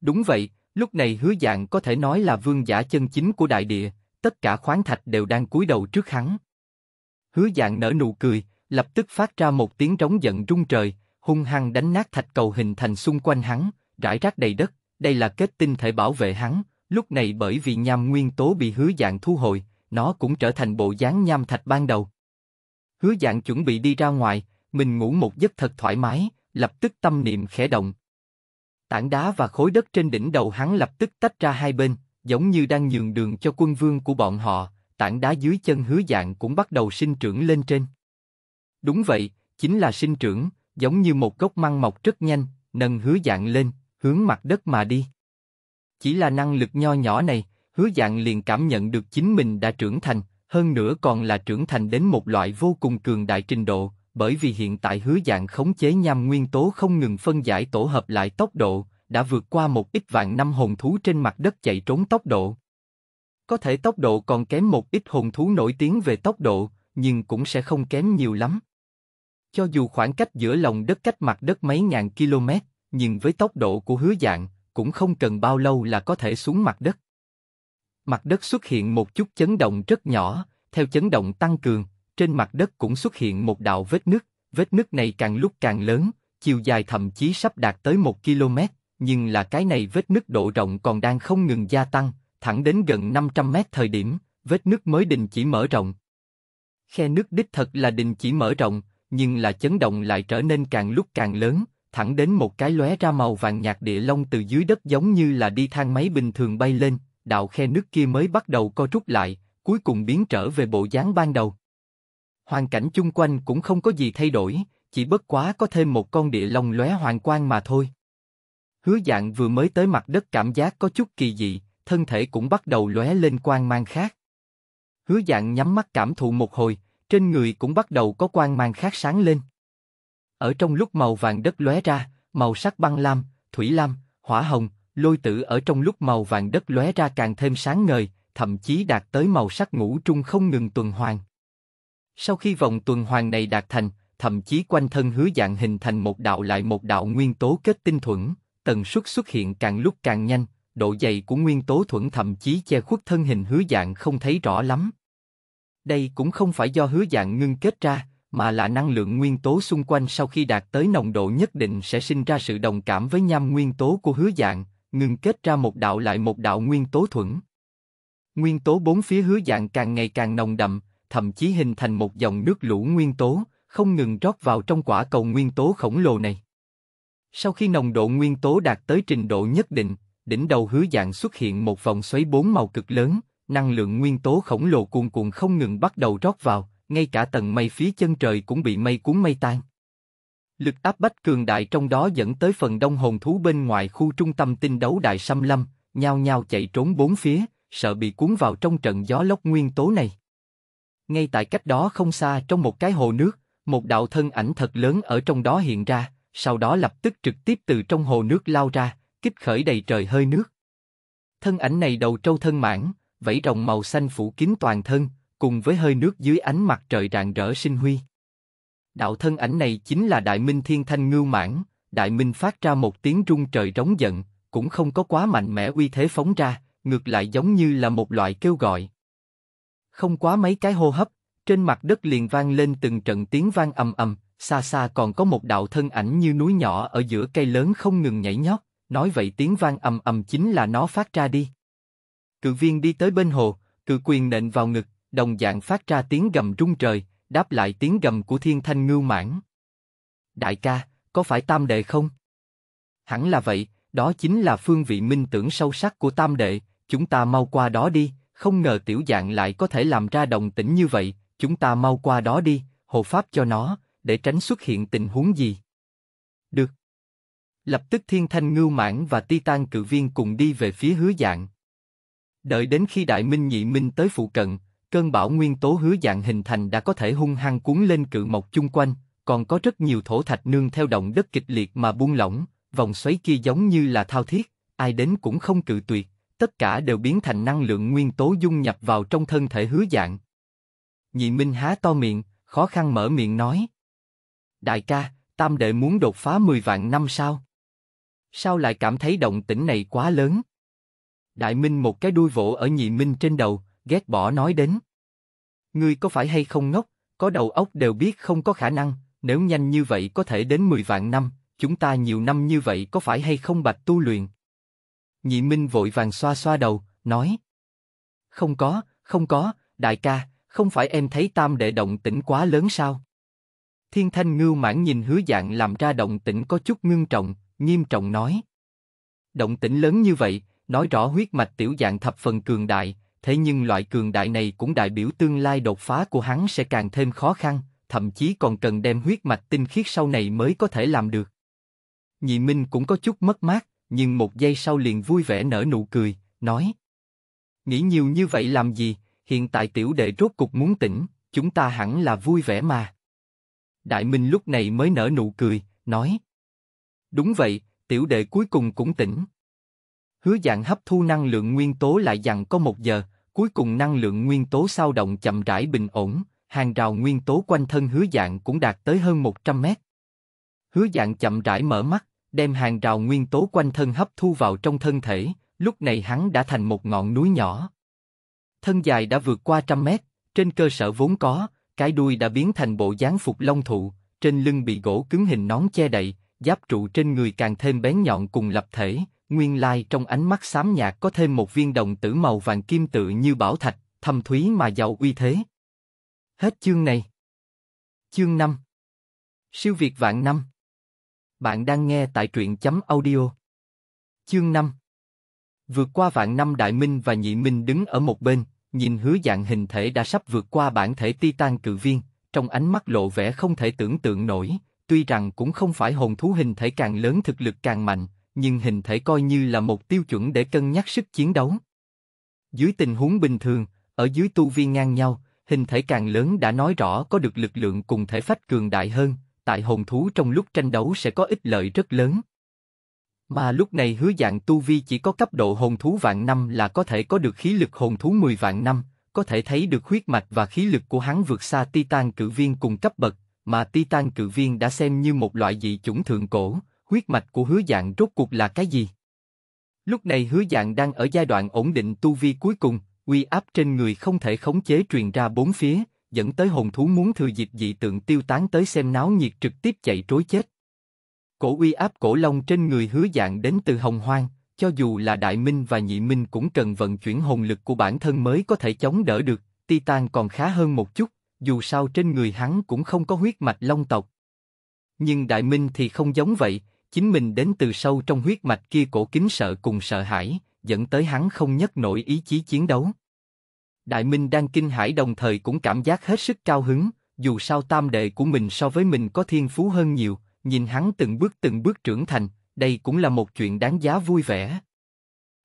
Đúng vậy, lúc này hứa dạng có thể nói là vương giả chân chính của đại địa, tất cả khoáng thạch đều đang cúi đầu trước hắn. Hứa dạng nở nụ cười, lập tức phát ra một tiếng trống giận rung trời, hung hăng đánh nát thạch cầu hình thành xung quanh hắn, rải rác đầy đất, đây là kết tinh thể bảo vệ hắn, lúc này bởi vì nham nguyên tố bị hứa dạng thu hồi, nó cũng trở thành bộ dáng nham thạch ban đầu. Hứa dạng chuẩn bị đi ra ngoài, mình ngủ một giấc thật thoải mái, lập tức tâm niệm khẽ động. Tảng đá và khối đất trên đỉnh đầu hắn lập tức tách ra hai bên, giống như đang nhường đường cho quân vương của bọn họ, tảng đá dưới chân hứa dạng cũng bắt đầu sinh trưởng lên trên. Đúng vậy, chính là sinh trưởng, giống như một gốc măng mọc rất nhanh, nâng hứa dạng lên, hướng mặt đất mà đi. Chỉ là năng lực nho nhỏ này, hứa dạng liền cảm nhận được chính mình đã trưởng thành, hơn nữa còn là trưởng thành đến một loại vô cùng cường đại trình độ, bởi vì hiện tại hứa dạng khống chế nham nguyên tố không ngừng phân giải tổ hợp lại tốc độ, đã vượt qua một ít vạn năm hồn thú trên mặt đất chạy trốn tốc độ. Có thể tốc độ còn kém một ít hồn thú nổi tiếng về tốc độ, nhưng cũng sẽ không kém nhiều lắm. Cho dù khoảng cách giữa lòng đất cách mặt đất mấy ngàn km, nhưng với tốc độ của hứa dạng, cũng không cần bao lâu là có thể xuống mặt đất mặt đất xuất hiện một chút chấn động rất nhỏ, theo chấn động tăng cường, trên mặt đất cũng xuất hiện một đạo vết nứt, vết nứt này càng lúc càng lớn, chiều dài thậm chí sắp đạt tới một km, nhưng là cái này vết nứt độ rộng còn đang không ngừng gia tăng, thẳng đến gần 500 mét thời điểm, vết nứt mới đình chỉ mở rộng. Khe nứt đích thật là đình chỉ mở rộng, nhưng là chấn động lại trở nên càng lúc càng lớn, thẳng đến một cái lóe ra màu vàng nhạt địa long từ dưới đất giống như là đi thang máy bình thường bay lên, đạo khe nước kia mới bắt đầu co rút lại, cuối cùng biến trở về bộ dáng ban đầu. Hoàn cảnh chung quanh cũng không có gì thay đổi, chỉ bất quá có thêm một con địa long lóe hoàng quang mà thôi. Hứa dạng vừa mới tới mặt đất cảm giác có chút kỳ dị, thân thể cũng bắt đầu lóe lên quang mang khác. Hứa dạng nhắm mắt cảm thụ một hồi, trên người cũng bắt đầu có quang mang khác sáng lên. Ở trong lúc màu vàng đất lóe ra, màu sắc băng lam, thủy lam, hỏa hồng, lôi tử ở trong lúc màu vàng đất lóe ra càng thêm sáng ngời, thậm chí đạt tới màu sắc ngũ trung không ngừng tuần hoàn. Sau khi vòng tuần hoàn này đạt thành, thậm chí quanh thân hứa dạng hình thành một đạo lại một đạo nguyên tố kết tinh thuẫn, tần suất xuất hiện càng lúc càng nhanh, độ dày của nguyên tố thuẫn thậm chí che khuất thân hình hứa dạng không thấy rõ lắm. Đây cũng không phải do hứa dạng ngưng kết ra, mà là năng lượng nguyên tố xung quanh sau khi đạt tới nồng độ nhất định sẽ sinh ra sự đồng cảm với nham nguyên tố của hứa dạng, ngừng kết ra một đạo lại một đạo nguyên tố thuẫn. Nguyên tố bốn phía hứa dạng càng ngày càng nồng đậm, thậm chí hình thành một dòng nước lũ nguyên tố, không ngừng rót vào trong quả cầu nguyên tố khổng lồ này. Sau khi nồng độ nguyên tố đạt tới trình độ nhất định, đỉnh đầu hứa dạng xuất hiện một vòng xoáy bốn màu cực lớn, năng lượng nguyên tố khổng lồ cuồn cuộn không ngừng bắt đầu rót vào, ngay cả tầng mây phía chân trời cũng bị mây cuốn mây tan. Lực áp bách cường đại trong đó dẫn tới phần đông hồn thú bên ngoài khu trung tâm tinh đấu đại xâm lâm, nhao nhao chạy trốn bốn phía, sợ bị cuốn vào trong trận gió lốc nguyên tố này. Ngay tại cách đó không xa trong một cái hồ nước, một đạo thân ảnh thật lớn ở trong đó hiện ra, sau đó lập tức trực tiếp từ trong hồ nước lao ra, kích khởi đầy trời hơi nước. Thân ảnh này đầu trâu thân mãn, vẫy rồng màu xanh phủ kín toàn thân, cùng với hơi nước dưới ánh mặt trời rạng rỡ sinh huy đạo thân ảnh này chính là Đại Minh Thiên Thanh Ngưu Mãn, Đại Minh phát ra một tiếng rung trời rống giận, cũng không có quá mạnh mẽ uy thế phóng ra, ngược lại giống như là một loại kêu gọi. Không quá mấy cái hô hấp, trên mặt đất liền vang lên từng trận tiếng vang ầm ầm, xa xa còn có một đạo thân ảnh như núi nhỏ ở giữa cây lớn không ngừng nhảy nhót, nói vậy tiếng vang ầm ầm chính là nó phát ra đi. Cự viên đi tới bên hồ, cự quyền nện vào ngực, đồng dạng phát ra tiếng gầm rung trời, đáp lại tiếng gầm của thiên thanh ngưu mãn. Đại ca, có phải tam đệ không? Hẳn là vậy, đó chính là phương vị minh tưởng sâu sắc của tam đệ, chúng ta mau qua đó đi, không ngờ tiểu dạng lại có thể làm ra đồng tĩnh như vậy, chúng ta mau qua đó đi, hộ pháp cho nó, để tránh xuất hiện tình huống gì. Được. Lập tức thiên thanh ngưu mãn và ti titan cự viên cùng đi về phía hứa dạng. Đợi đến khi đại minh nhị minh tới phụ cận, cơn bão nguyên tố hứa dạng hình thành đã có thể hung hăng cuốn lên cự mộc chung quanh, còn có rất nhiều thổ thạch nương theo động đất kịch liệt mà buông lỏng, vòng xoáy kia giống như là thao thiết, ai đến cũng không cự tuyệt, tất cả đều biến thành năng lượng nguyên tố dung nhập vào trong thân thể hứa dạng. Nhị Minh há to miệng, khó khăn mở miệng nói. Đại ca, Tam Đệ muốn đột phá 10 vạn năm sao? Sao lại cảm thấy động tĩnh này quá lớn? Đại Minh một cái đuôi vỗ ở Nhị Minh trên đầu, ghét bỏ nói đến. Ngươi có phải hay không ngốc, có đầu óc đều biết không có khả năng, nếu nhanh như vậy có thể đến 10 vạn năm, chúng ta nhiều năm như vậy có phải hay không bạch tu luyện? Nhị Minh vội vàng xoa xoa đầu, nói. Không có, không có, đại ca, không phải em thấy tam đệ động tĩnh quá lớn sao? Thiên Thanh Ngưu mãn nhìn hứa dạng làm ra động tĩnh có chút ngưng trọng, nghiêm trọng nói. Động tĩnh lớn như vậy, nói rõ huyết mạch tiểu dạng thập phần cường đại, thế nhưng loại cường đại này cũng đại biểu tương lai đột phá của hắn sẽ càng thêm khó khăn, thậm chí còn cần đem huyết mạch tinh khiết sau này mới có thể làm được. Nhị Minh cũng có chút mất mát, nhưng một giây sau liền vui vẻ nở nụ cười, nói Nghĩ nhiều như vậy làm gì, hiện tại tiểu đệ rốt cục muốn tỉnh, chúng ta hẳn là vui vẻ mà. Đại Minh lúc này mới nở nụ cười, nói Đúng vậy, tiểu đệ cuối cùng cũng tỉnh hứa dạng hấp thu năng lượng nguyên tố lại dằn có một giờ, cuối cùng năng lượng nguyên tố sao động chậm rãi bình ổn, hàng rào nguyên tố quanh thân hứa dạng cũng đạt tới hơn 100 mét. Hứa dạng chậm rãi mở mắt, đem hàng rào nguyên tố quanh thân hấp thu vào trong thân thể, lúc này hắn đã thành một ngọn núi nhỏ. Thân dài đã vượt qua trăm mét, trên cơ sở vốn có, cái đuôi đã biến thành bộ dáng phục long thụ, trên lưng bị gỗ cứng hình nón che đậy, giáp trụ trên người càng thêm bén nhọn cùng lập thể, Nguyên lai trong ánh mắt xám nhạt có thêm một viên đồng tử màu vàng kim tự như bảo thạch, thâm thúy mà giàu uy thế. Hết chương này. Chương 5 Siêu Việt Vạn Năm Bạn đang nghe tại truyện chấm audio. Chương 5 Vượt qua vạn năm đại minh và nhị minh đứng ở một bên, nhìn hứa dạng hình thể đã sắp vượt qua bản thể Titan cự viên, trong ánh mắt lộ vẻ không thể tưởng tượng nổi, tuy rằng cũng không phải hồn thú hình thể càng lớn thực lực càng mạnh, nhưng hình thể coi như là một tiêu chuẩn để cân nhắc sức chiến đấu. Dưới tình huống bình thường, ở dưới tu vi ngang nhau, hình thể càng lớn đã nói rõ có được lực lượng cùng thể phách cường đại hơn, tại hồn thú trong lúc tranh đấu sẽ có ích lợi rất lớn. Mà lúc này hứa dạng tu vi chỉ có cấp độ hồn thú vạn năm là có thể có được khí lực hồn thú 10 vạn năm, có thể thấy được huyết mạch và khí lực của hắn vượt xa Titan cử viên cùng cấp bậc, mà Titan cử viên đã xem như một loại dị chủng thượng cổ, huyết mạch của hứa dạng rốt cuộc là cái gì. Lúc này hứa dạng đang ở giai đoạn ổn định tu vi cuối cùng, uy áp trên người không thể khống chế truyền ra bốn phía, dẫn tới hồn thú muốn thừa dịp dị tượng tiêu tán tới xem náo nhiệt trực tiếp chạy trối chết. Cổ uy áp cổ long trên người hứa dạng đến từ hồng hoang, cho dù là đại minh và nhị minh cũng cần vận chuyển hồn lực của bản thân mới có thể chống đỡ được, Titan còn khá hơn một chút, dù sao trên người hắn cũng không có huyết mạch long tộc. Nhưng đại minh thì không giống vậy, chính mình đến từ sâu trong huyết mạch kia cổ kính sợ cùng sợ hãi, dẫn tới hắn không nhất nổi ý chí chiến đấu. Đại Minh đang kinh hãi đồng thời cũng cảm giác hết sức cao hứng, dù sao tam đệ của mình so với mình có thiên phú hơn nhiều, nhìn hắn từng bước từng bước trưởng thành, đây cũng là một chuyện đáng giá vui vẻ.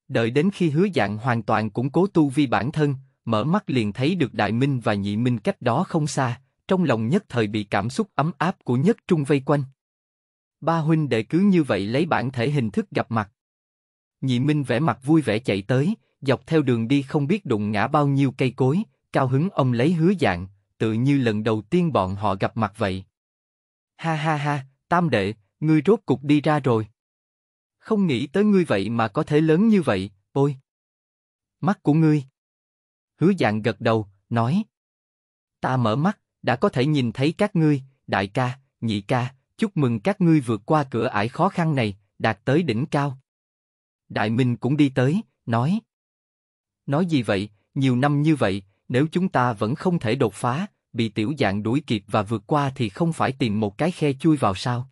Đợi đến khi hứa dạng hoàn toàn củng cố tu vi bản thân, mở mắt liền thấy được Đại Minh và Nhị Minh cách đó không xa, trong lòng nhất thời bị cảm xúc ấm áp của nhất trung vây quanh. Ba huynh đệ cứ như vậy lấy bản thể hình thức gặp mặt. Nhị Minh vẻ mặt vui vẻ chạy tới, dọc theo đường đi không biết đụng ngã bao nhiêu cây cối, cao hứng ông lấy hứa dạng, tự như lần đầu tiên bọn họ gặp mặt vậy. Ha ha ha, tam đệ, ngươi rốt cục đi ra rồi. Không nghĩ tới ngươi vậy mà có thể lớn như vậy, ôi. Mắt của ngươi. Hứa dạng gật đầu, nói. Ta mở mắt, đã có thể nhìn thấy các ngươi, đại ca, nhị ca, Chúc mừng các ngươi vượt qua cửa ải khó khăn này, đạt tới đỉnh cao. Đại Minh cũng đi tới, nói. Nói gì vậy, nhiều năm như vậy, nếu chúng ta vẫn không thể đột phá, bị tiểu dạng đuổi kịp và vượt qua thì không phải tìm một cái khe chui vào sao?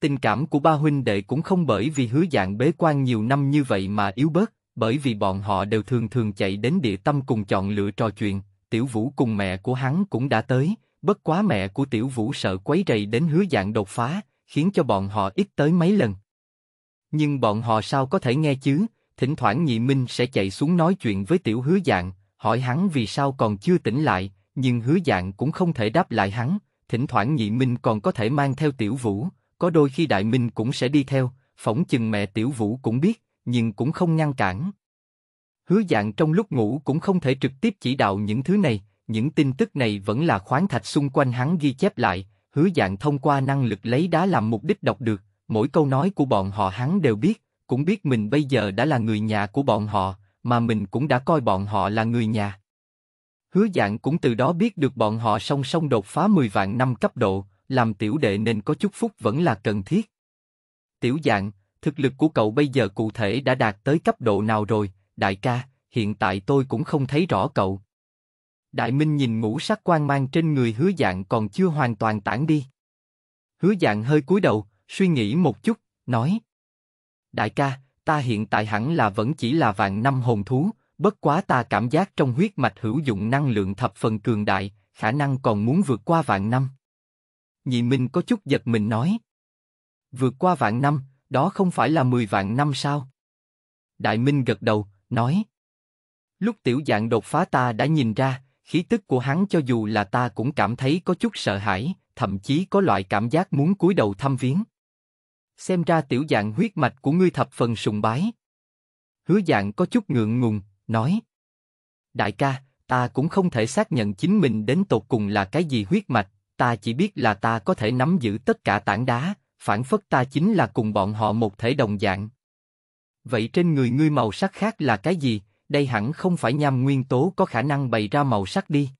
Tình cảm của ba huynh đệ cũng không bởi vì hứa dạng bế quan nhiều năm như vậy mà yếu bớt, bởi vì bọn họ đều thường thường chạy đến địa tâm cùng chọn lựa trò chuyện, tiểu vũ cùng mẹ của hắn cũng đã tới, bất quá mẹ của tiểu vũ sợ quấy rầy đến hứa dạng đột phá, khiến cho bọn họ ít tới mấy lần. Nhưng bọn họ sao có thể nghe chứ, thỉnh thoảng nhị minh sẽ chạy xuống nói chuyện với tiểu hứa dạng, hỏi hắn vì sao còn chưa tỉnh lại, nhưng hứa dạng cũng không thể đáp lại hắn, thỉnh thoảng nhị minh còn có thể mang theo tiểu vũ, có đôi khi đại minh cũng sẽ đi theo, phỏng chừng mẹ tiểu vũ cũng biết, nhưng cũng không ngăn cản. Hứa dạng trong lúc ngủ cũng không thể trực tiếp chỉ đạo những thứ này, những tin tức này vẫn là khoáng thạch xung quanh hắn ghi chép lại, hứa dạng thông qua năng lực lấy đá làm mục đích đọc được, mỗi câu nói của bọn họ hắn đều biết, cũng biết mình bây giờ đã là người nhà của bọn họ, mà mình cũng đã coi bọn họ là người nhà. Hứa dạng cũng từ đó biết được bọn họ song song đột phá 10 vạn năm cấp độ, làm tiểu đệ nên có chút phúc vẫn là cần thiết. Tiểu dạng, thực lực của cậu bây giờ cụ thể đã đạt tới cấp độ nào rồi, đại ca, hiện tại tôi cũng không thấy rõ cậu. Đại Minh nhìn ngũ sắc quang mang trên người hứa dạng còn chưa hoàn toàn tản đi. Hứa dạng hơi cúi đầu, suy nghĩ một chút, nói. Đại ca, ta hiện tại hẳn là vẫn chỉ là vạn năm hồn thú, bất quá ta cảm giác trong huyết mạch hữu dụng năng lượng thập phần cường đại, khả năng còn muốn vượt qua vạn năm. Nhị Minh có chút giật mình nói. Vượt qua vạn năm, đó không phải là 10 vạn năm sao? Đại Minh gật đầu, nói. Lúc tiểu dạng đột phá ta đã nhìn ra, khí tức của hắn cho dù là ta cũng cảm thấy có chút sợ hãi, thậm chí có loại cảm giác muốn cúi đầu thăm viếng. Xem ra tiểu dạng huyết mạch của ngươi thập phần sùng bái. Hứa dạng có chút ngượng ngùng, nói. Đại ca, ta cũng không thể xác nhận chính mình đến tột cùng là cái gì huyết mạch, ta chỉ biết là ta có thể nắm giữ tất cả tảng đá, phản phất ta chính là cùng bọn họ một thể đồng dạng. Vậy trên người ngươi màu sắc khác là cái gì, đây hẳn không phải nham nguyên tố có khả năng bày ra màu sắc đi.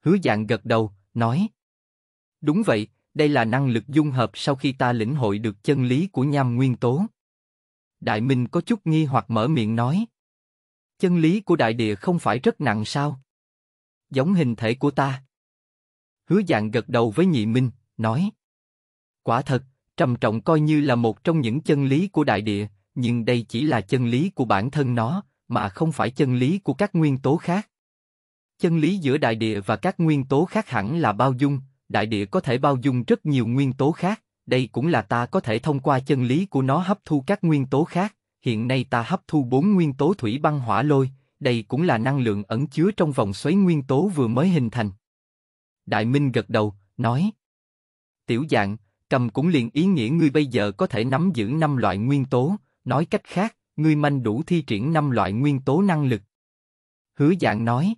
Hứa dạng gật đầu, nói. Đúng vậy, đây là năng lực dung hợp sau khi ta lĩnh hội được chân lý của nham nguyên tố. Đại Minh có chút nghi hoặc mở miệng nói. Chân lý của đại địa không phải rất nặng sao? Giống hình thể của ta. Hứa dạng gật đầu với nhị Minh, nói. Quả thật, trầm trọng coi như là một trong những chân lý của đại địa, nhưng đây chỉ là chân lý của bản thân nó, mà không phải chân lý của các nguyên tố khác. Chân lý giữa đại địa và các nguyên tố khác hẳn là bao dung, đại địa có thể bao dung rất nhiều nguyên tố khác, đây cũng là ta có thể thông qua chân lý của nó hấp thu các nguyên tố khác, hiện nay ta hấp thu bốn nguyên tố thủy băng hỏa lôi, đây cũng là năng lượng ẩn chứa trong vòng xoáy nguyên tố vừa mới hình thành. Đại Minh gật đầu, nói. Tiểu dạng, cầm cũng liền ý nghĩa ngươi bây giờ có thể nắm giữ năm loại nguyên tố, nói cách khác, ngươi manh đủ thi triển năm loại nguyên tố năng lực. Hứa dạng nói.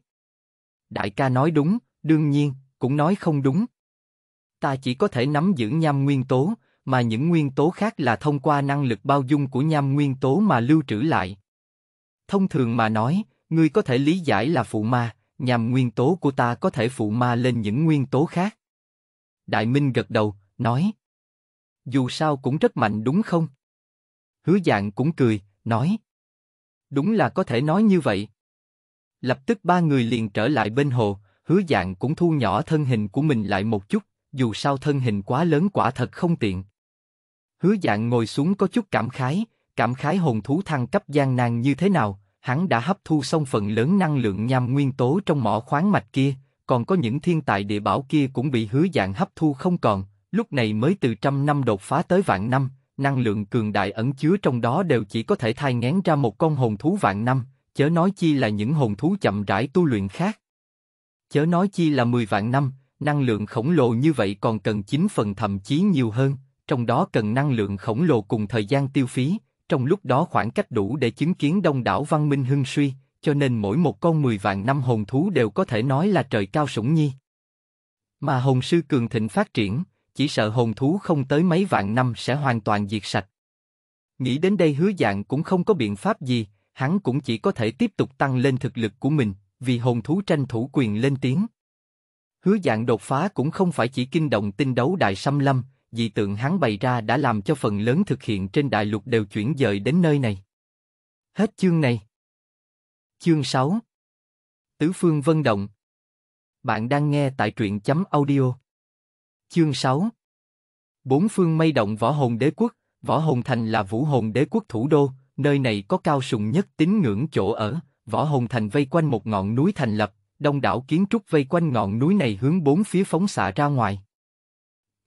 Đại ca nói đúng, đương nhiên, cũng nói không đúng. Ta chỉ có thể nắm giữ nham nguyên tố, mà những nguyên tố khác là thông qua năng lực bao dung của nham nguyên tố mà lưu trữ lại. Thông thường mà nói, ngươi có thể lý giải là phụ ma, nhằm nguyên tố của ta có thể phụ ma lên những nguyên tố khác. Đại Minh gật đầu, nói. Dù sao cũng rất mạnh đúng không? Hứa dạng cũng cười, nói. Đúng là có thể nói như vậy. Lập tức ba người liền trở lại bên hồ, hứa dạng cũng thu nhỏ thân hình của mình lại một chút, dù sao thân hình quá lớn quả thật không tiện. Hứa dạng ngồi xuống có chút cảm khái, cảm khái hồn thú thăng cấp gian nan như thế nào, hắn đã hấp thu xong phần lớn năng lượng nham nguyên tố trong mỏ khoáng mạch kia, còn có những thiên tài địa bảo kia cũng bị hứa dạng hấp thu không còn, lúc này mới từ trăm năm đột phá tới vạn năm, năng lượng cường đại ẩn chứa trong đó đều chỉ có thể thai ngén ra một con hồn thú vạn năm, chớ nói chi là những hồn thú chậm rãi tu luyện khác. Chớ nói chi là 10 vạn năm, năng lượng khổng lồ như vậy còn cần 9 phần thậm chí nhiều hơn, trong đó cần năng lượng khổng lồ cùng thời gian tiêu phí, trong lúc đó khoảng cách đủ để chứng kiến đông đảo văn minh hưng suy, cho nên mỗi một con 10 vạn năm hồn thú đều có thể nói là trời cao sủng nhi. Mà hồn sư cường thịnh phát triển, chỉ sợ hồn thú không tới mấy vạn năm sẽ hoàn toàn diệt sạch. Nghĩ đến đây hứa dạng cũng không có biện pháp gì, hắn cũng chỉ có thể tiếp tục tăng lên thực lực của mình, vì hồn thú tranh thủ quyền lên tiếng. Hứa dạng đột phá cũng không phải chỉ kinh động tinh đấu đại xâm lâm, dị tượng hắn bày ra đã làm cho phần lớn thực hiện trên đại lục đều chuyển dời đến nơi này. Hết chương này. Chương 6 Tứ Phương Vân Động Bạn đang nghe tại truyện chấm audio Chương 6 Bốn phương mây động võ hồn đế quốc, võ hồn thành là vũ hồn đế quốc thủ đô, nơi này có cao sùng nhất tín ngưỡng chỗ ở, võ hồn thành vây quanh một ngọn núi thành lập, đông đảo kiến trúc vây quanh ngọn núi này hướng bốn phía phóng xạ ra ngoài.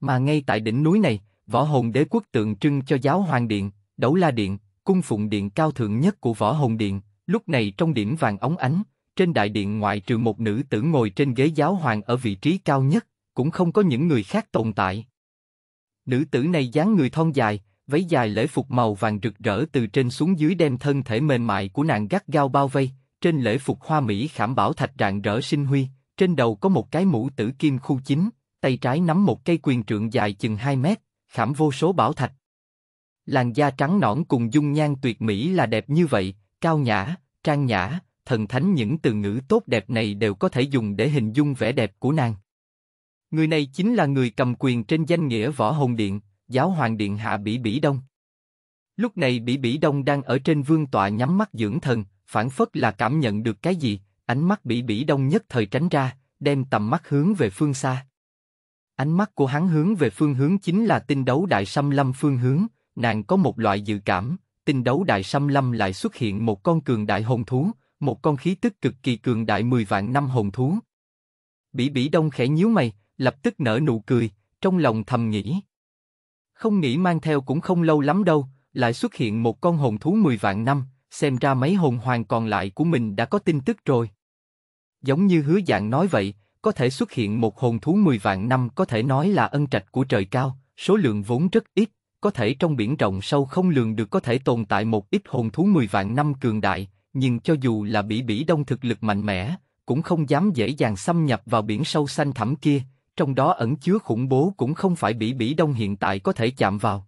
Mà ngay tại đỉnh núi này, võ hồn đế quốc tượng trưng cho giáo hoàng điện, đấu la điện, cung phụng điện cao thượng nhất của võ hồn điện, lúc này trong điểm vàng óng ánh, trên đại điện ngoại trừ một nữ tử ngồi trên ghế giáo hoàng ở vị trí cao nhất, cũng không có những người khác tồn tại. Nữ tử này dáng người thon dài, váy dài lễ phục màu vàng rực rỡ từ trên xuống dưới đem thân thể mềm mại của nàng gắt gao bao vây, trên lễ phục hoa mỹ khảm bảo thạch rạng rỡ sinh huy, trên đầu có một cái mũ tử kim khu chính, tay trái nắm một cây quyền trượng dài chừng 2 mét, khảm vô số bảo thạch. Làn da trắng nõn cùng dung nhan tuyệt mỹ là đẹp như vậy, cao nhã, trang nhã, thần thánh những từ ngữ tốt đẹp này đều có thể dùng để hình dung vẻ đẹp của nàng. Người này chính là người cầm quyền trên danh nghĩa võ hồn điện, giáo hoàng điện hạ Bỉ Bỉ Đông. Lúc này Bỉ Bỉ Đông đang ở trên vương tọa nhắm mắt dưỡng thần, phản phất là cảm nhận được cái gì, ánh mắt Bỉ Bỉ Đông nhất thời tránh ra, đem tầm mắt hướng về phương xa. Ánh mắt của hắn hướng về phương hướng chính là tinh đấu đại xâm lâm phương hướng, nàng có một loại dự cảm, tinh đấu đại xâm lâm lại xuất hiện một con cường đại hồn thú, một con khí tức cực kỳ cường đại mười vạn năm hồn thú. Bỉ Bỉ Đông khẽ nhíu mày, lập tức nở nụ cười, trong lòng thầm nghĩ. Không nghĩ mang theo cũng không lâu lắm đâu, lại xuất hiện một con hồn thú 10 vạn năm, xem ra mấy hồn hoàng còn lại của mình đã có tin tức rồi. Giống như hứa dạng nói vậy, có thể xuất hiện một hồn thú 10 vạn năm có thể nói là ân trạch của trời cao, số lượng vốn rất ít, có thể trong biển rộng sâu không lường được có thể tồn tại một ít hồn thú 10 vạn năm cường đại, nhưng cho dù là bỉ bỉ đông thực lực mạnh mẽ, cũng không dám dễ dàng xâm nhập vào biển sâu xanh thẳm kia, trong đó ẩn chứa khủng bố cũng không phải bỉ bỉ đông hiện tại có thể chạm vào.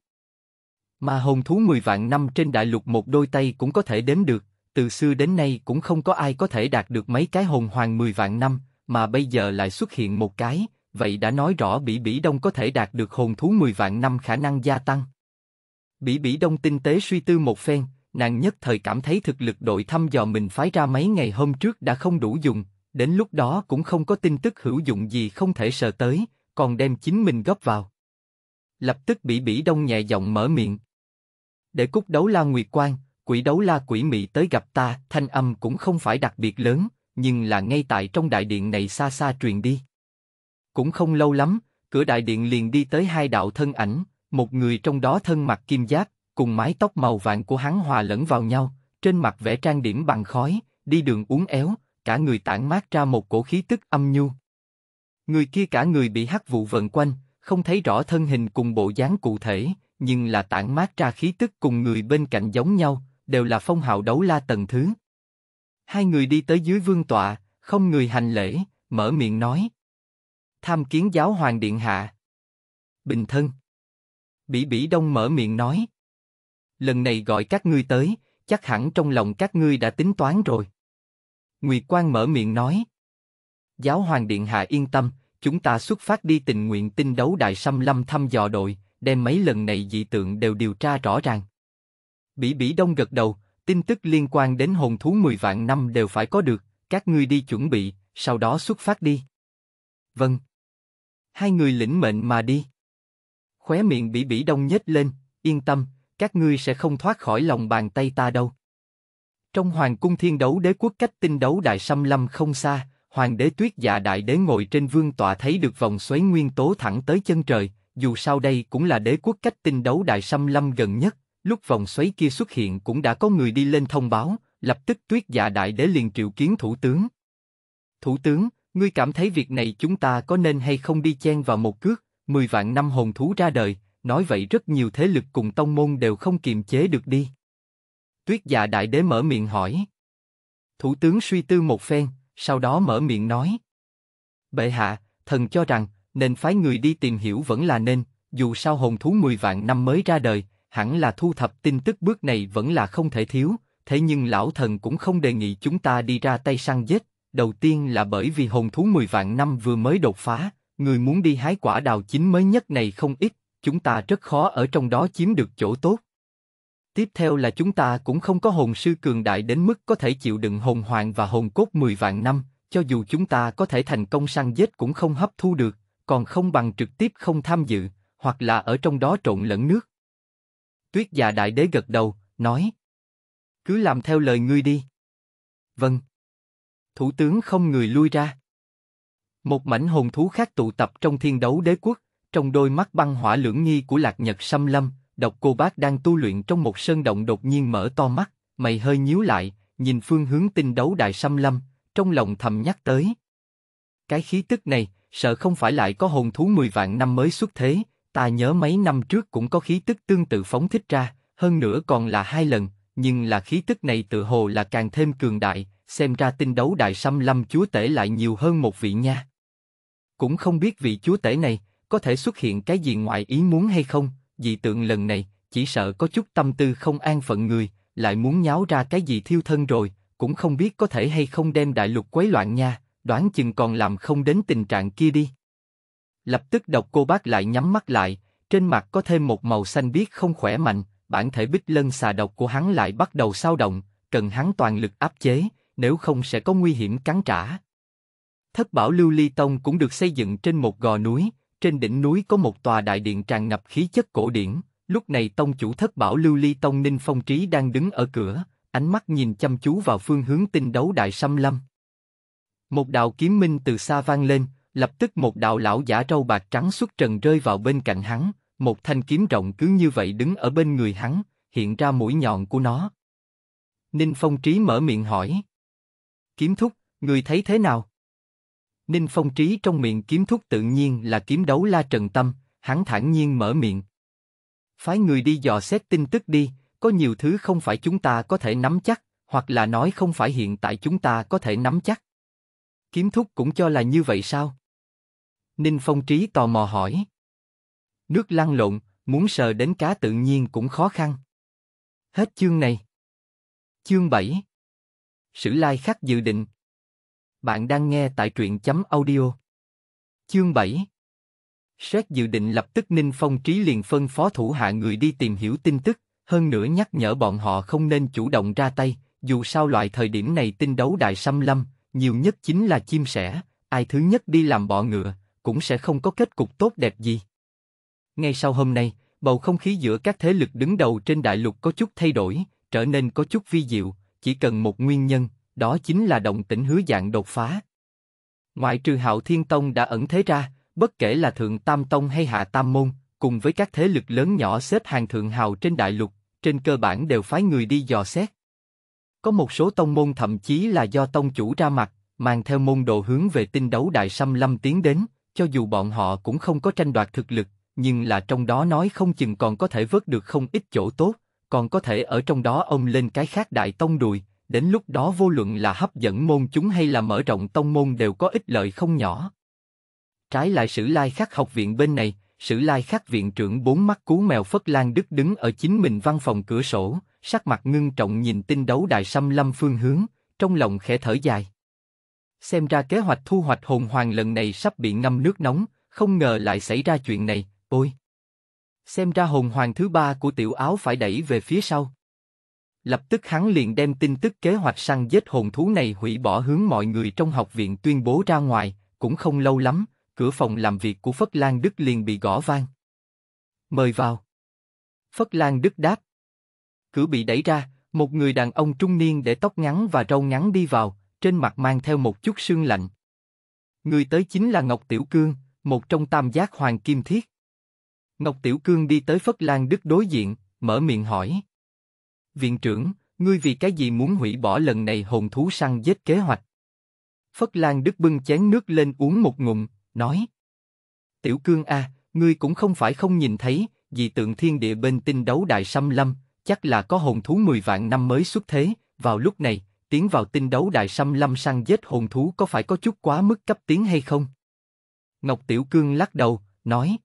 Mà hồn thú 10 vạn năm trên đại lục một đôi tay cũng có thể đếm được, từ xưa đến nay cũng không có ai có thể đạt được mấy cái hồn hoàng 10 vạn năm, mà bây giờ lại xuất hiện một cái, vậy đã nói rõ Bỉ Bỉ Đông có thể đạt được hồn thú 10 vạn năm khả năng gia tăng. Bỉ Bỉ Đông tinh tế suy tư một phen, nàng nhất thời cảm thấy thực lực đội thăm dò mình phái ra mấy ngày hôm trước đã không đủ dùng, đến lúc đó cũng không có tin tức hữu dụng gì không thể sờ tới, còn đem chính mình góp vào. Lập tức bị Bỉ Đông nhẹ giọng mở miệng. Để cúc đấu la Nguyệt Quang, quỷ đấu la quỷ mị tới gặp ta, thanh âm cũng không phải đặc biệt lớn, nhưng là ngay tại trong đại điện này xa xa truyền đi. Cũng không lâu lắm, cửa đại điện liền đi tới hai đạo thân ảnh, một người trong đó thân mặc kim giáp, cùng mái tóc màu vàng của hắn hòa lẫn vào nhau, trên mặt vẽ trang điểm bằng khói, đi đường uốn éo, cả người tản mát ra một cổ khí tức âm nhu. Người kia cả người bị hắc vụ vận quanh, không thấy rõ thân hình cùng bộ dáng cụ thể, nhưng là tản mát ra khí tức cùng người bên cạnh giống nhau, đều là phong hào đấu la tầng thứ. Hai người đi tới dưới vương tọa, không người hành lễ, mở miệng nói. Tham kiến giáo hoàng điện hạ. Bình thân. Bỉ Bỉ Đông mở miệng nói. Lần này gọi các ngươi tới, chắc hẳn trong lòng các ngươi đã tính toán rồi. Nguyệt Quang mở miệng nói. Giáo hoàng điện hạ yên tâm, chúng ta xuất phát đi tình nguyện tinh đấu đại xâm lâm thăm dò đội, đem mấy lần này dị tượng đều điều tra rõ ràng. Bỉ Bỉ Đông gật đầu, tin tức liên quan đến hồn thú 10 vạn năm đều phải có được, các ngươi đi chuẩn bị, sau đó xuất phát đi. Vâng. Hai người lĩnh mệnh mà đi. Khóe miệng Bỉ Bỉ Đông nhếch lên, yên tâm, các ngươi sẽ không thoát khỏi lòng bàn tay ta đâu. Trong hoàng cung thiên đấu đế quốc cách tinh đấu đại xâm lâm không xa, hoàng đế tuyết dạ đại đế ngồi trên vương tọa thấy được vòng xoáy nguyên tố thẳng tới chân trời, dù sao đây cũng là đế quốc cách tinh đấu đại xâm lâm gần nhất, lúc vòng xoáy kia xuất hiện cũng đã có người đi lên thông báo, lập tức tuyết dạ đại đế liền triệu kiến thủ tướng. Thủ tướng, ngươi cảm thấy việc này chúng ta có nên hay không đi chen vào một cước, mười vạn năm hồn thú ra đời, nói vậy rất nhiều thế lực cùng tông môn đều không kiềm chế được đi. Tuyết dạ đại đế mở miệng hỏi. Thủ tướng suy tư một phen, sau đó mở miệng nói. Bệ hạ, thần cho rằng, nên phái người đi tìm hiểu vẫn là nên, dù sao hồn thú 10 vạn năm mới ra đời, hẳn là thu thập tin tức bước này vẫn là không thể thiếu, thế nhưng lão thần cũng không đề nghị chúng ta đi ra tay săn giết, đầu tiên là bởi vì hồn thú 10 vạn năm vừa mới đột phá, người muốn đi hái quả đào chính mới nhất này không ít, chúng ta rất khó ở trong đó chiếm được chỗ tốt, Tiếp theo là chúng ta cũng không có hồn sư cường đại đến mức có thể chịu đựng hồn hoàng và hồn cốt 10 vạn năm, cho dù chúng ta có thể thành công săn giết cũng không hấp thu được, còn không bằng trực tiếp không tham dự, hoặc là ở trong đó trộn lẫn nước. Tuyết già đại đế gật đầu, nói. Cứ làm theo lời ngươi đi. Vâng. Thủ tướng không người lui ra. Một mảnh hồn thú khác tụ tập trong thiên đấu đế quốc, trong đôi mắt băng hỏa lưỡng nghi của lạc nhật xâm lâm, Độc Cô Bác đang tu luyện trong một sơn động đột nhiên mở to mắt, mày hơi nhíu lại, nhìn phương hướng tinh đấu đại xâm lâm, trong lòng thầm nhắc tới. Cái khí tức này, sợ không phải lại có hồn thú 10 vạn năm mới xuất thế, ta nhớ mấy năm trước cũng có khí tức tương tự phóng thích ra, hơn nữa còn là hai lần, nhưng là khí tức này tự hồ là càng thêm cường đại, xem ra tinh đấu đại xâm lâm chúa tể lại nhiều hơn một vị nha. Cũng không biết vị chúa tể này có thể xuất hiện cái gì ngoại ý muốn hay không, dị tượng lần này chỉ sợ có chút tâm tư không an phận người, lại muốn nháo ra cái gì thiêu thân rồi, cũng không biết có thể hay không đem đại lục quấy loạn nha, đoán chừng còn làm không đến tình trạng kia đi. Lập tức độc cô bác lại nhắm mắt lại, trên mặt có thêm một màu xanh biếc không khỏe mạnh, bản thể bích lân xà độc của hắn lại bắt đầu sao động, cần hắn toàn lực áp chế, nếu không sẽ có nguy hiểm cắn trả. Thất bảo lưu ly tông cũng được xây dựng trên một gò núi, trên đỉnh núi có một tòa đại điện tràn ngập khí chất cổ điển, lúc này tông chủ thất bảo lưu ly tông ninh phong trí đang đứng ở cửa, ánh mắt nhìn chăm chú vào phương hướng tinh đấu đại xâm lâm. Một đạo kiếm minh từ xa vang lên, lập tức một đạo lão giả râu bạc trắng xuất trần rơi vào bên cạnh hắn, một thanh kiếm rộng cứ như vậy đứng ở bên người hắn, hiện ra mũi nhọn của nó. Ninh Phong Trí mở miệng hỏi. Kiếm thúc, người thấy thế nào? Ninh Phong Trí trong miệng kiếm thuốc tự nhiên là kiếm đấu la Trần Tâm, hắn thản nhiên mở miệng. Phái người đi dò xét tin tức đi, có nhiều thứ không phải chúng ta có thể nắm chắc, hoặc là nói không phải hiện tại chúng ta có thể nắm chắc. Kiếm thúc cũng cho là như vậy sao? Ninh Phong Trí tò mò hỏi. Nước lăn lộn, muốn sờ đến cá tự nhiên cũng khó khăn. Hết chương này. Chương 7 Sử lai khắc dự định bạn đang nghe tại truyện chấm audio. Chương 7 xét dự định lập tức Ninh Phong Trí liền phân phó thủ hạ người đi tìm hiểu tin tức, hơn nữa nhắc nhở bọn họ không nên chủ động ra tay, dù sao loại thời điểm này tinh đấu đại xâm lâm, nhiều nhất chính là chim sẻ, ai thứ nhất đi làm bọ ngựa, cũng sẽ không có kết cục tốt đẹp gì. Ngay sau hôm nay, bầu không khí giữa các thế lực đứng đầu trên đại lục có chút thay đổi, trở nên có chút vi diệu, chỉ cần một nguyên nhân, đó chính là động tĩnh hứa dạng đột phá. Ngoại trừ Hạo Thiên Tông đã ẩn thế ra, bất kể là Thượng Tam Tông hay Hạ Tam Môn, cùng với các thế lực lớn nhỏ xếp hàng thượng hào trên đại lục, trên cơ bản đều phái người đi dò xét. Có một số tông môn thậm chí là do tông chủ ra mặt, mang theo môn đồ hướng về tinh đấu đại xâm lâm tiến đến, cho dù bọn họ cũng không có tranh đoạt thực lực, nhưng là trong đó nói không chừng còn có thể vớt được không ít chỗ tốt, còn có thể ở trong đó ông lên cái khác đại tông đùi, đến lúc đó vô luận là hấp dẫn môn chúng hay là mở rộng tông môn đều có ích lợi không nhỏ. Trái lại sử lai khắc học viện bên này, sử lai khắc viện trưởng bốn mắt cú mèo Phất Lan Đức đứng ở chính mình văn phòng cửa sổ, sắc mặt ngưng trọng nhìn tinh đấu đài xăm lâm phương hướng, trong lòng khẽ thở dài. Xem ra kế hoạch thu hoạch hồn hoàng lần này sắp bị ngâm nước nóng, không ngờ lại xảy ra chuyện này, ôi! Xem ra hồn hoàng thứ ba của tiểu áo phải đẩy về phía sau. Lập tức hắn liền đem tin tức kế hoạch săn giết hồn thú này hủy bỏ hướng mọi người trong học viện tuyên bố ra ngoài, cũng không lâu lắm, cửa phòng làm việc của Phất Lan Đức liền bị gõ vang. Mời vào. Phất Lan Đức đáp. Cửa bị đẩy ra, một người đàn ông trung niên để tóc ngắn và râu ngắn đi vào, trên mặt mang theo một chút sương lạnh. Người tới chính là Ngọc Tiểu Cương, một trong tam giác hoàng kim thiết. Ngọc Tiểu Cương đi tới Phất Lan Đức đối diện, mở miệng hỏi viện trưởng, ngươi vì cái gì muốn hủy bỏ lần này hồn thú săn giết kế hoạch? Phất Lan Đức bưng chén nước lên uống một ngụm, nói. Tiểu cương a, à, ngươi cũng không phải không nhìn thấy, vì tượng thiên địa bên tinh đấu đại xâm lâm, chắc là có hồn thú 10 vạn năm mới xuất thế, vào lúc này, tiến vào tinh đấu đại xâm lâm săn giết hồn thú có phải có chút quá mức cấp tiến hay không? Ngọc Tiểu Cương lắc đầu, nói.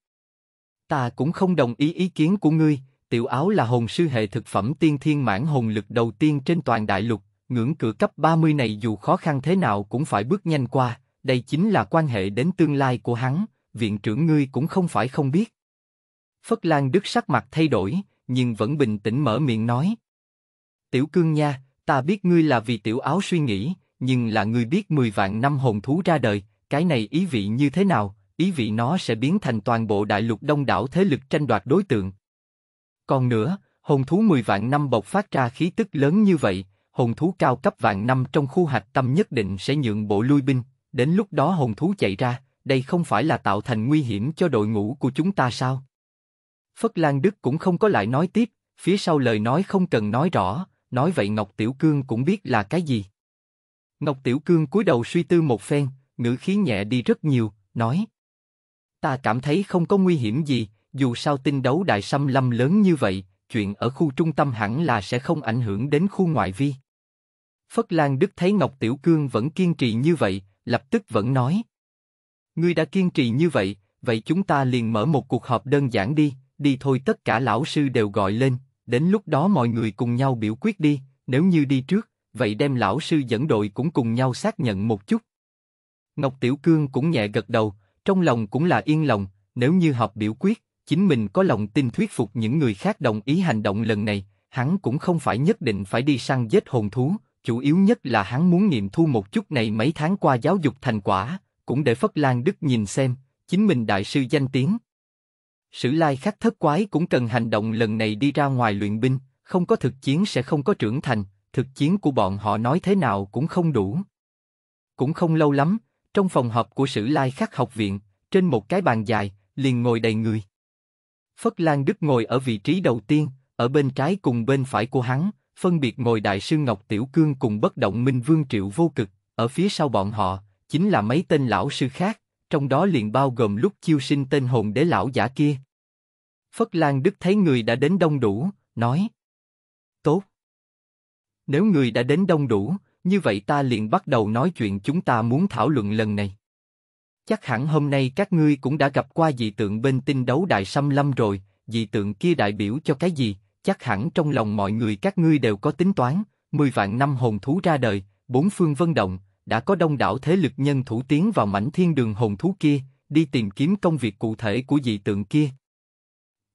Ta cũng không đồng ý ý kiến của ngươi, Tiểu áo là hồn sư hệ thực phẩm tiên thiên mãn hồn lực đầu tiên trên toàn đại lục, ngưỡng cửa cấp 30 này dù khó khăn thế nào cũng phải bước nhanh qua, đây chính là quan hệ đến tương lai của hắn, viện trưởng ngươi cũng không phải không biết. Phất Lan Đức sắc mặt thay đổi, nhưng vẫn bình tĩnh mở miệng nói. Tiểu cương nha, ta biết ngươi là vì tiểu áo suy nghĩ, nhưng là ngươi biết 10 vạn năm hồn thú ra đời, cái này ý vị như thế nào, ý vị nó sẽ biến thành toàn bộ đại lục đông đảo thế lực tranh đoạt đối tượng, còn nữa, hồn thú 10 vạn năm bộc phát ra khí tức lớn như vậy, hồn thú cao cấp vạn năm trong khu hạch tâm nhất định sẽ nhượng bộ lui binh, đến lúc đó hồn thú chạy ra, đây không phải là tạo thành nguy hiểm cho đội ngũ của chúng ta sao? Phất Lan Đức cũng không có lại nói tiếp, phía sau lời nói không cần nói rõ, nói vậy Ngọc Tiểu Cương cũng biết là cái gì. Ngọc Tiểu Cương cúi đầu suy tư một phen, ngữ khí nhẹ đi rất nhiều, nói: Ta cảm thấy không có nguy hiểm gì, dù sao tinh đấu đại xâm lâm lớn như vậy, chuyện ở khu trung tâm hẳn là sẽ không ảnh hưởng đến khu ngoại vi. Phất Lan Đức thấy Ngọc Tiểu Cương vẫn kiên trì như vậy, lập tức vẫn nói. Ngươi đã kiên trì như vậy, vậy chúng ta liền mở một cuộc họp đơn giản đi, đi thôi tất cả lão sư đều gọi lên, đến lúc đó mọi người cùng nhau biểu quyết đi, nếu như đi trước, vậy đem lão sư dẫn đội cũng cùng nhau xác nhận một chút. Ngọc Tiểu Cương cũng nhẹ gật đầu, trong lòng cũng là yên lòng, nếu như họp biểu quyết, chính mình có lòng tin thuyết phục những người khác đồng ý hành động lần này, hắn cũng không phải nhất định phải đi săn giết hồn thú, chủ yếu nhất là hắn muốn nghiệm thu một chút này mấy tháng qua giáo dục thành quả, cũng để Phất Lan Đức nhìn xem, chính mình đại sư danh tiếng. Sử lai khắc thất quái cũng cần hành động lần này đi ra ngoài luyện binh, không có thực chiến sẽ không có trưởng thành, thực chiến của bọn họ nói thế nào cũng không đủ. Cũng không lâu lắm, trong phòng họp của sử lai khắc học viện, trên một cái bàn dài, liền ngồi đầy người. Phất Lan Đức ngồi ở vị trí đầu tiên, ở bên trái cùng bên phải của hắn, phân biệt ngồi Đại sư Ngọc Tiểu Cương cùng bất động Minh Vương Triệu Vô Cực, ở phía sau bọn họ, chính là mấy tên lão sư khác, trong đó liền bao gồm lúc chiêu sinh tên hồn đế lão giả kia. Phất Lan Đức thấy người đã đến đông đủ, nói Tốt! Nếu người đã đến đông đủ, như vậy ta liền bắt đầu nói chuyện chúng ta muốn thảo luận lần này. Chắc hẳn hôm nay các ngươi cũng đã gặp qua dị tượng bên tinh đấu đại xâm lâm rồi, dị tượng kia đại biểu cho cái gì, chắc hẳn trong lòng mọi người các ngươi đều có tính toán, 10 vạn năm hồn thú ra đời, bốn phương vân động, đã có đông đảo thế lực nhân thủ tiến vào mảnh thiên đường hồn thú kia, đi tìm kiếm công việc cụ thể của dị tượng kia.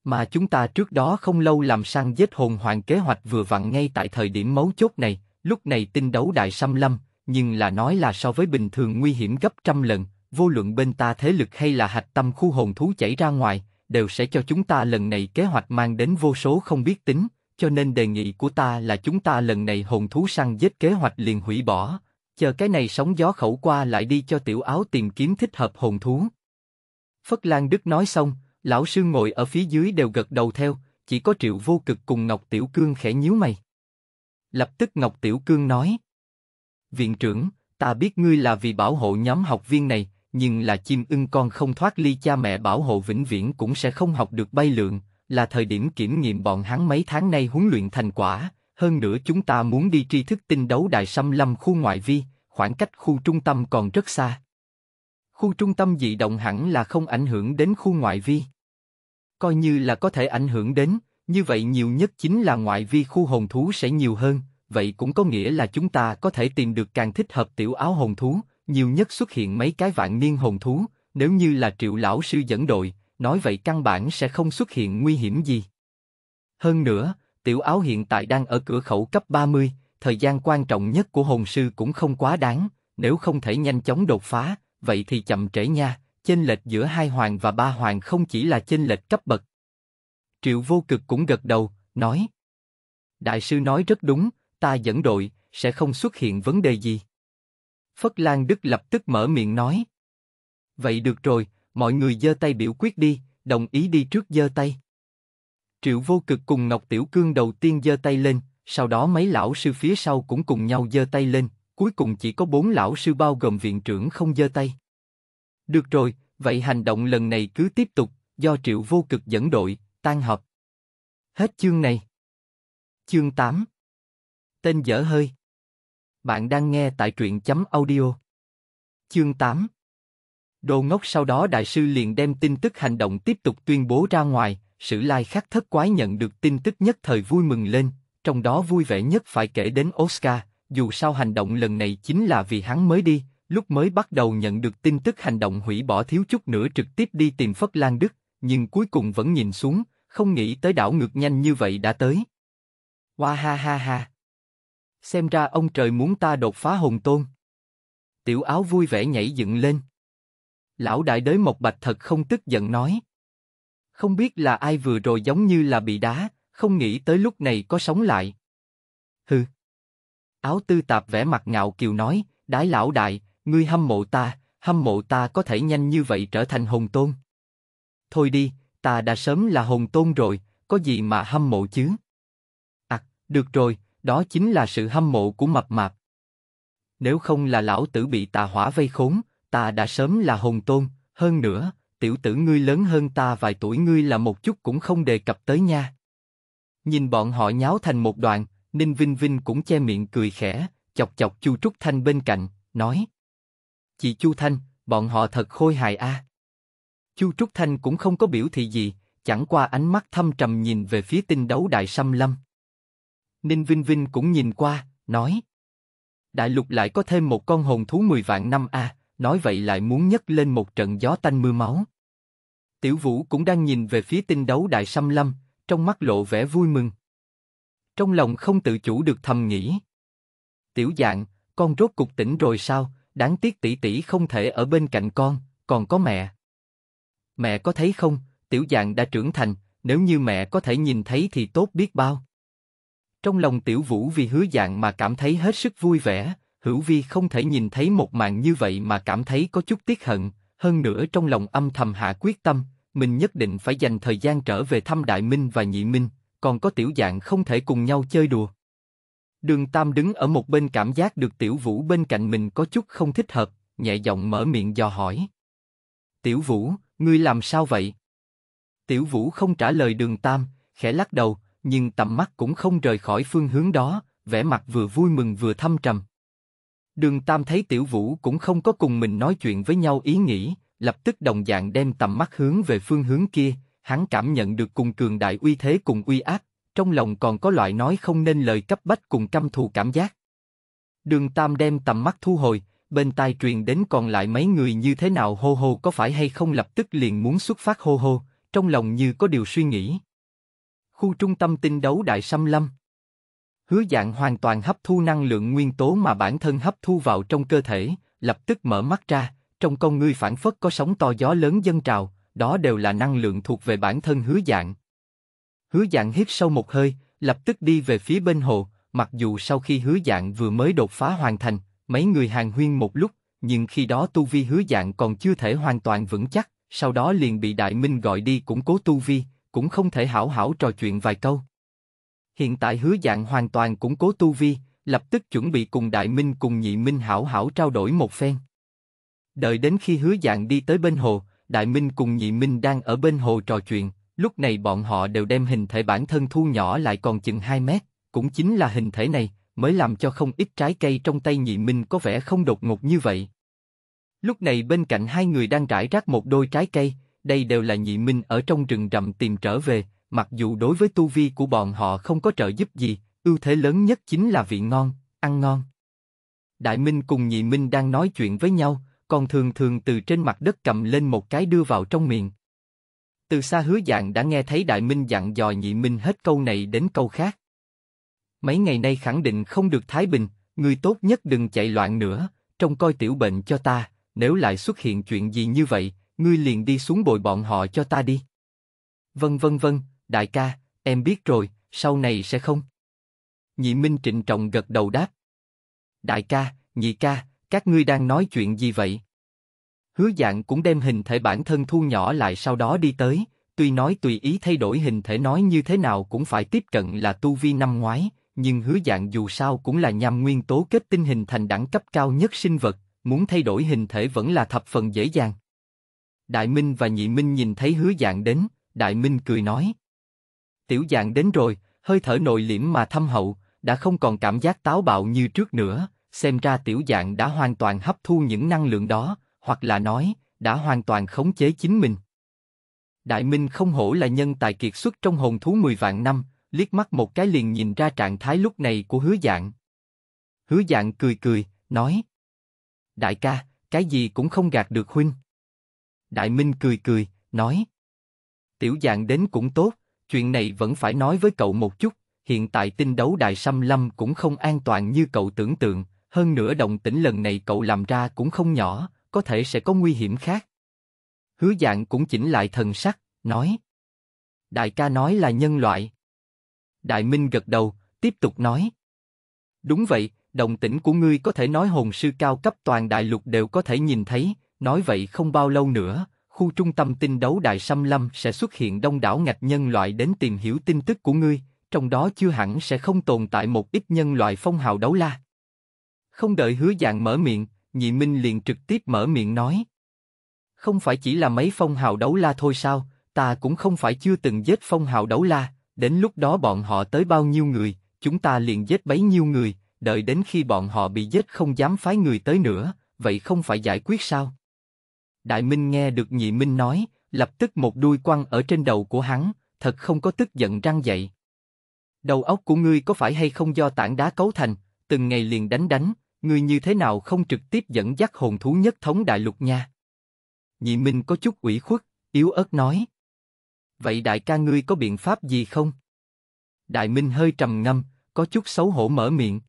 Mà chúng ta trước đó không lâu làm sang giết hồn hoàng kế hoạch vừa vặn ngay tại thời điểm mấu chốt này, lúc này tinh đấu đại xâm lâm, nhưng là nói là so với bình thường nguy hiểm gấp trăm lần, vô luận bên ta thế lực hay là hạch tâm khu hồn thú chảy ra ngoài, đều sẽ cho chúng ta lần này kế hoạch mang đến vô số không biết tính, cho nên đề nghị của ta là chúng ta lần này hồn thú săn giết kế hoạch liền hủy bỏ, chờ cái này sóng gió khẩu qua lại đi cho tiểu áo tìm kiếm thích hợp hồn thú. Phất Lan Đức nói xong, lão sư ngồi ở phía dưới đều gật đầu theo, chỉ có triệu vô cực cùng Ngọc Tiểu Cương khẽ nhíu mày. Lập tức Ngọc Tiểu Cương nói, Viện trưởng, ta biết ngươi là vì bảo hộ nhóm học viên này, nhưng là chim ưng con không thoát ly cha mẹ bảo hộ vĩnh viễn cũng sẽ không học được bay lượn, là thời điểm kiểm nghiệm bọn hắn mấy tháng nay huấn luyện thành quả, hơn nữa chúng ta muốn đi tri thức tinh đấu đại xâm lâm khu ngoại vi, khoảng cách khu trung tâm còn rất xa. Khu trung tâm dị động hẳn là không ảnh hưởng đến khu ngoại vi. Coi như là có thể ảnh hưởng đến, như vậy nhiều nhất chính là ngoại vi khu hồn thú sẽ nhiều hơn, vậy cũng có nghĩa là chúng ta có thể tìm được càng thích hợp tiểu áo hồn thú, nhiều nhất xuất hiện mấy cái vạn niên hồn thú, nếu như là triệu lão sư dẫn đội, nói vậy căn bản sẽ không xuất hiện nguy hiểm gì. Hơn nữa, tiểu áo hiện tại đang ở cửa khẩu cấp 30, thời gian quan trọng nhất của hồn sư cũng không quá đáng, nếu không thể nhanh chóng đột phá, vậy thì chậm trễ nha, chênh lệch giữa hai hoàng và ba hoàng không chỉ là chênh lệch cấp bậc. Triệu vô cực cũng gật đầu, nói. Đại sư nói rất đúng, ta dẫn đội, sẽ không xuất hiện vấn đề gì. Phất Lan Đức lập tức mở miệng nói. Vậy được rồi, mọi người giơ tay biểu quyết đi, đồng ý đi trước giơ tay. Triệu Vô Cực cùng Ngọc Tiểu Cương đầu tiên giơ tay lên, sau đó mấy lão sư phía sau cũng cùng nhau giơ tay lên, cuối cùng chỉ có bốn lão sư bao gồm viện trưởng không giơ tay. Được rồi, vậy hành động lần này cứ tiếp tục, do Triệu Vô Cực dẫn đội, tan họp. Hết chương này. Chương 8 Tên dở hơi bạn đang nghe tại truyện chấm audio. Chương 8 Đồ ngốc sau đó đại sư liền đem tin tức hành động tiếp tục tuyên bố ra ngoài, sử lai khắc thất quái nhận được tin tức nhất thời vui mừng lên, trong đó vui vẻ nhất phải kể đến Oscar, dù sao hành động lần này chính là vì hắn mới đi, lúc mới bắt đầu nhận được tin tức hành động hủy bỏ thiếu chút nữa trực tiếp đi tìm Phất Lan Đức, nhưng cuối cùng vẫn nhìn xuống, không nghĩ tới đảo ngược nhanh như vậy đã tới. ha ha ha ha xem ra ông trời muốn ta đột phá hồn tôn. Tiểu áo vui vẻ nhảy dựng lên. Lão đại đới Mộc Bạch thật không tức giận nói. Không biết là ai vừa rồi giống như là bị đá, không nghĩ tới lúc này có sống lại. Hừ. Áo tư tạp vẻ mặt ngạo kiều nói, đái lão đại, ngươi hâm mộ ta, hâm mộ ta có thể nhanh như vậy trở thành hồn tôn. Thôi đi, ta đã sớm là hồn tôn rồi, có gì mà hâm mộ chứ? À, được rồi, đó chính là sự hâm mộ của mập mạp. Nếu không là lão tử bị tà hỏa vây khốn, ta đã sớm là hồn tôn, hơn nữa, tiểu tử ngươi lớn hơn ta vài tuổi ngươi là một chút cũng không đề cập tới nha. Nhìn bọn họ nháo thành một đoàn, Ninh Vinh Vinh cũng che miệng cười khẽ, chọc chọc Chu Trúc Thanh bên cạnh, nói. Chị Chu Thanh, bọn họ thật khôi hài a. À. Chu Trúc Thanh cũng không có biểu thị gì, chẳng qua ánh mắt thâm trầm nhìn về phía tinh đấu đại xâm lâm. Ninh Vinh Vinh cũng nhìn qua, nói. Đại lục lại có thêm một con hồn thú 10 vạn năm a, à, nói vậy lại muốn nhấc lên một trận gió tanh mưa máu. Tiểu Vũ cũng đang nhìn về phía tinh đấu đại xâm lâm, trong mắt lộ vẻ vui mừng. Trong lòng không tự chủ được thầm nghĩ. Tiểu dạng, con rốt cục tỉnh rồi sao, đáng tiếc tỷ tỷ không thể ở bên cạnh con, còn có mẹ. Mẹ có thấy không, tiểu dạng đã trưởng thành, nếu như mẹ có thể nhìn thấy thì tốt biết bao. Trong lòng Tiểu Vũ vì hứa dạng mà cảm thấy hết sức vui vẻ, Hữu Vi không thể nhìn thấy một màn như vậy mà cảm thấy có chút tiếc hận, hơn nữa trong lòng âm thầm hạ quyết tâm, mình nhất định phải dành thời gian trở về thăm Đại Minh và Nhị Minh, còn có Tiểu Dạng không thể cùng nhau chơi đùa. Đường Tam đứng ở một bên cảm giác được Tiểu Vũ bên cạnh mình có chút không thích hợp, nhẹ giọng mở miệng dò hỏi. Tiểu Vũ, ngươi làm sao vậy? Tiểu Vũ không trả lời Đường Tam, khẽ lắc đầu, nhưng tầm mắt cũng không rời khỏi phương hướng đó, vẻ mặt vừa vui mừng vừa thâm trầm. Đường Tam thấy Tiểu Vũ cũng không có cùng mình nói chuyện với nhau ý nghĩ, lập tức đồng dạng đem tầm mắt hướng về phương hướng kia, hắn cảm nhận được cùng cường đại uy thế cùng uy áp, trong lòng còn có loại nói không nên lời cấp bách cùng căm thù cảm giác. Đường Tam đem tầm mắt thu hồi, bên tai truyền đến còn lại mấy người như thế nào hô hô có phải hay không lập tức liền muốn xuất phát hô hô, trong lòng như có điều suy nghĩ, khu trung tâm tinh đấu Đại Xâm Lâm. Hứa dạng hoàn toàn hấp thu năng lượng nguyên tố mà bản thân hấp thu vào trong cơ thể, lập tức mở mắt ra, trong con ngươi phản phất có sóng to gió lớn dân trào, đó đều là năng lượng thuộc về bản thân hứa dạng. Hứa dạng hít sâu một hơi, lập tức đi về phía bên hồ, mặc dù sau khi hứa dạng vừa mới đột phá hoàn thành, mấy người hàng huyên một lúc, nhưng khi đó tu vi hứa dạng còn chưa thể hoàn toàn vững chắc, sau đó liền bị đại minh gọi đi củng cố tu vi, cũng không thể hảo hảo trò chuyện vài câu. Hiện tại hứa dạng hoàn toàn củng cố tu vi, lập tức chuẩn bị cùng Đại Minh cùng Nhị Minh hảo hảo trao đổi một phen. Đợi đến khi hứa dạng đi tới bên hồ, Đại Minh cùng Nhị Minh đang ở bên hồ trò chuyện, lúc này bọn họ đều đem hình thể bản thân thu nhỏ lại còn chừng 2 mét, cũng chính là hình thể này, mới làm cho không ít trái cây trong tay Nhị Minh có vẻ không đột ngột như vậy. Lúc này bên cạnh hai người đang rải rác một đôi trái cây, đây đều là nhị minh ở trong rừng rậm tìm trở về, mặc dù đối với tu vi của bọn họ không có trợ giúp gì, ưu thế lớn nhất chính là vị ngon, ăn ngon. Đại Minh cùng Nhị Minh đang nói chuyện với nhau, còn thường thường từ trên mặt đất cầm lên một cái đưa vào trong miệng. Từ xa hứa dạng đã nghe thấy Đại Minh dặn dò Nhị Minh hết câu này đến câu khác. Mấy ngày nay khẳng định không được thái bình, người tốt nhất đừng chạy loạn nữa, trông coi tiểu bệnh cho ta, nếu lại xuất hiện chuyện gì như vậy, ngươi liền đi xuống bồi bọn họ cho ta đi. Vân vân vân, đại ca, em biết rồi, sau này sẽ không. Nhị Minh trịnh trọng gật đầu đáp. Đại ca, nhị ca, các ngươi đang nói chuyện gì vậy? Hứa dạng cũng đem hình thể bản thân thu nhỏ lại sau đó đi tới, tuy nói tùy ý thay đổi hình thể nói như thế nào cũng phải tiếp cận là tu vi năm ngoái, nhưng hứa dạng dù sao cũng là nhằm nguyên tố kết tinh hình thành đẳng cấp cao nhất sinh vật, muốn thay đổi hình thể vẫn là thập phần dễ dàng. Đại Minh và Nhị Minh nhìn thấy hứa dạng đến, Đại Minh cười nói. Tiểu dạng đến rồi, hơi thở nội liễm mà thâm hậu, đã không còn cảm giác táo bạo như trước nữa, xem ra tiểu dạng đã hoàn toàn hấp thu những năng lượng đó, hoặc là nói, đã hoàn toàn khống chế chính mình. Đại Minh không hổ là nhân tài kiệt xuất trong hồn thú 10 vạn năm, liếc mắt một cái liền nhìn ra trạng thái lúc này của hứa dạng. Hứa dạng cười cười, nói Đại ca, cái gì cũng không gạt được huynh. Đại Minh cười cười, nói. Tiểu dạng đến cũng tốt, chuyện này vẫn phải nói với cậu một chút, hiện tại tinh đấu đại xăm lâm cũng không an toàn như cậu tưởng tượng, hơn nữa đồng tĩnh lần này cậu làm ra cũng không nhỏ, có thể sẽ có nguy hiểm khác. Hứa dạng cũng chỉnh lại thần sắc, nói. Đại ca nói là nhân loại. Đại Minh gật đầu, tiếp tục nói. Đúng vậy, đồng tĩnh của ngươi có thể nói hồn sư cao cấp toàn đại lục đều có thể nhìn thấy, Nói vậy không bao lâu nữa, khu trung tâm tinh đấu Đại sâm Lâm sẽ xuất hiện đông đảo ngạch nhân loại đến tìm hiểu tin tức của ngươi, trong đó chưa hẳn sẽ không tồn tại một ít nhân loại phong hào đấu la. Không đợi hứa dạng mở miệng, nhị minh liền trực tiếp mở miệng nói. Không phải chỉ là mấy phong hào đấu la thôi sao, ta cũng không phải chưa từng giết phong hào đấu la, đến lúc đó bọn họ tới bao nhiêu người, chúng ta liền giết bấy nhiêu người, đợi đến khi bọn họ bị giết không dám phái người tới nữa, vậy không phải giải quyết sao? Đại Minh nghe được Nhị Minh nói, lập tức một đuôi quăng ở trên đầu của hắn, thật không có tức giận răng dậy. Đầu óc của ngươi có phải hay không do tảng đá cấu thành, từng ngày liền đánh đánh, ngươi như thế nào không trực tiếp dẫn dắt hồn thú nhất thống đại lục nha? Nhị Minh có chút ủy khuất, yếu ớt nói. Vậy đại ca ngươi có biện pháp gì không? Đại Minh hơi trầm ngâm, có chút xấu hổ mở miệng.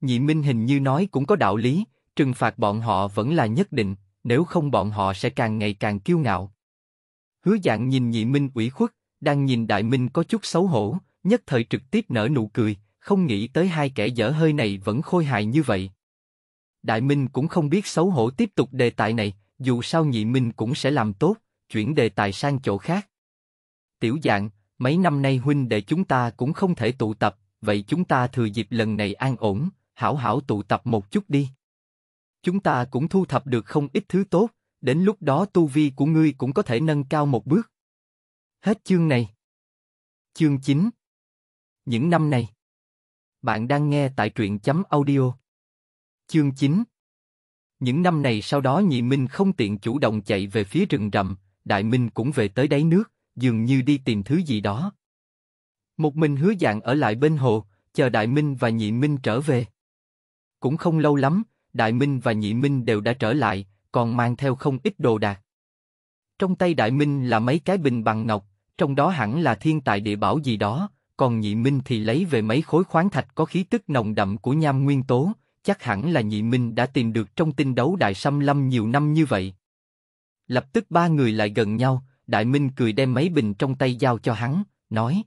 Nhị Minh hình như nói cũng có đạo lý, trừng phạt bọn họ vẫn là nhất định, nếu không bọn họ sẽ càng ngày càng kiêu ngạo. Hứa dạng nhìn nhị minh ủy khuất, đang nhìn đại minh có chút xấu hổ, nhất thời trực tiếp nở nụ cười, không nghĩ tới hai kẻ dở hơi này vẫn khôi hài như vậy. Đại minh cũng không biết xấu hổ tiếp tục đề tài này, dù sao nhị minh cũng sẽ làm tốt, chuyển đề tài sang chỗ khác. Tiểu dạng, mấy năm nay huynh đệ chúng ta cũng không thể tụ tập, vậy chúng ta thừa dịp lần này an ổn, hảo hảo tụ tập một chút đi chúng ta cũng thu thập được không ít thứ tốt, đến lúc đó tu vi của ngươi cũng có thể nâng cao một bước. Hết chương này. Chương 9 Những năm này Bạn đang nghe tại truyện chấm audio Chương 9 Những năm này sau đó nhị minh không tiện chủ động chạy về phía rừng rậm, đại minh cũng về tới đáy nước, dường như đi tìm thứ gì đó. Một mình hứa dạng ở lại bên hồ, chờ đại minh và nhị minh trở về. Cũng không lâu lắm, Đại Minh và Nhị Minh đều đã trở lại, còn mang theo không ít đồ đạc. Trong tay Đại Minh là mấy cái bình bằng ngọc, trong đó hẳn là thiên tài địa bảo gì đó, còn Nhị Minh thì lấy về mấy khối khoáng thạch có khí tức nồng đậm của nham nguyên tố, chắc hẳn là Nhị Minh đã tìm được trong tinh đấu Đại Sâm Lâm nhiều năm như vậy. Lập tức ba người lại gần nhau, Đại Minh cười đem mấy bình trong tay giao cho hắn, nói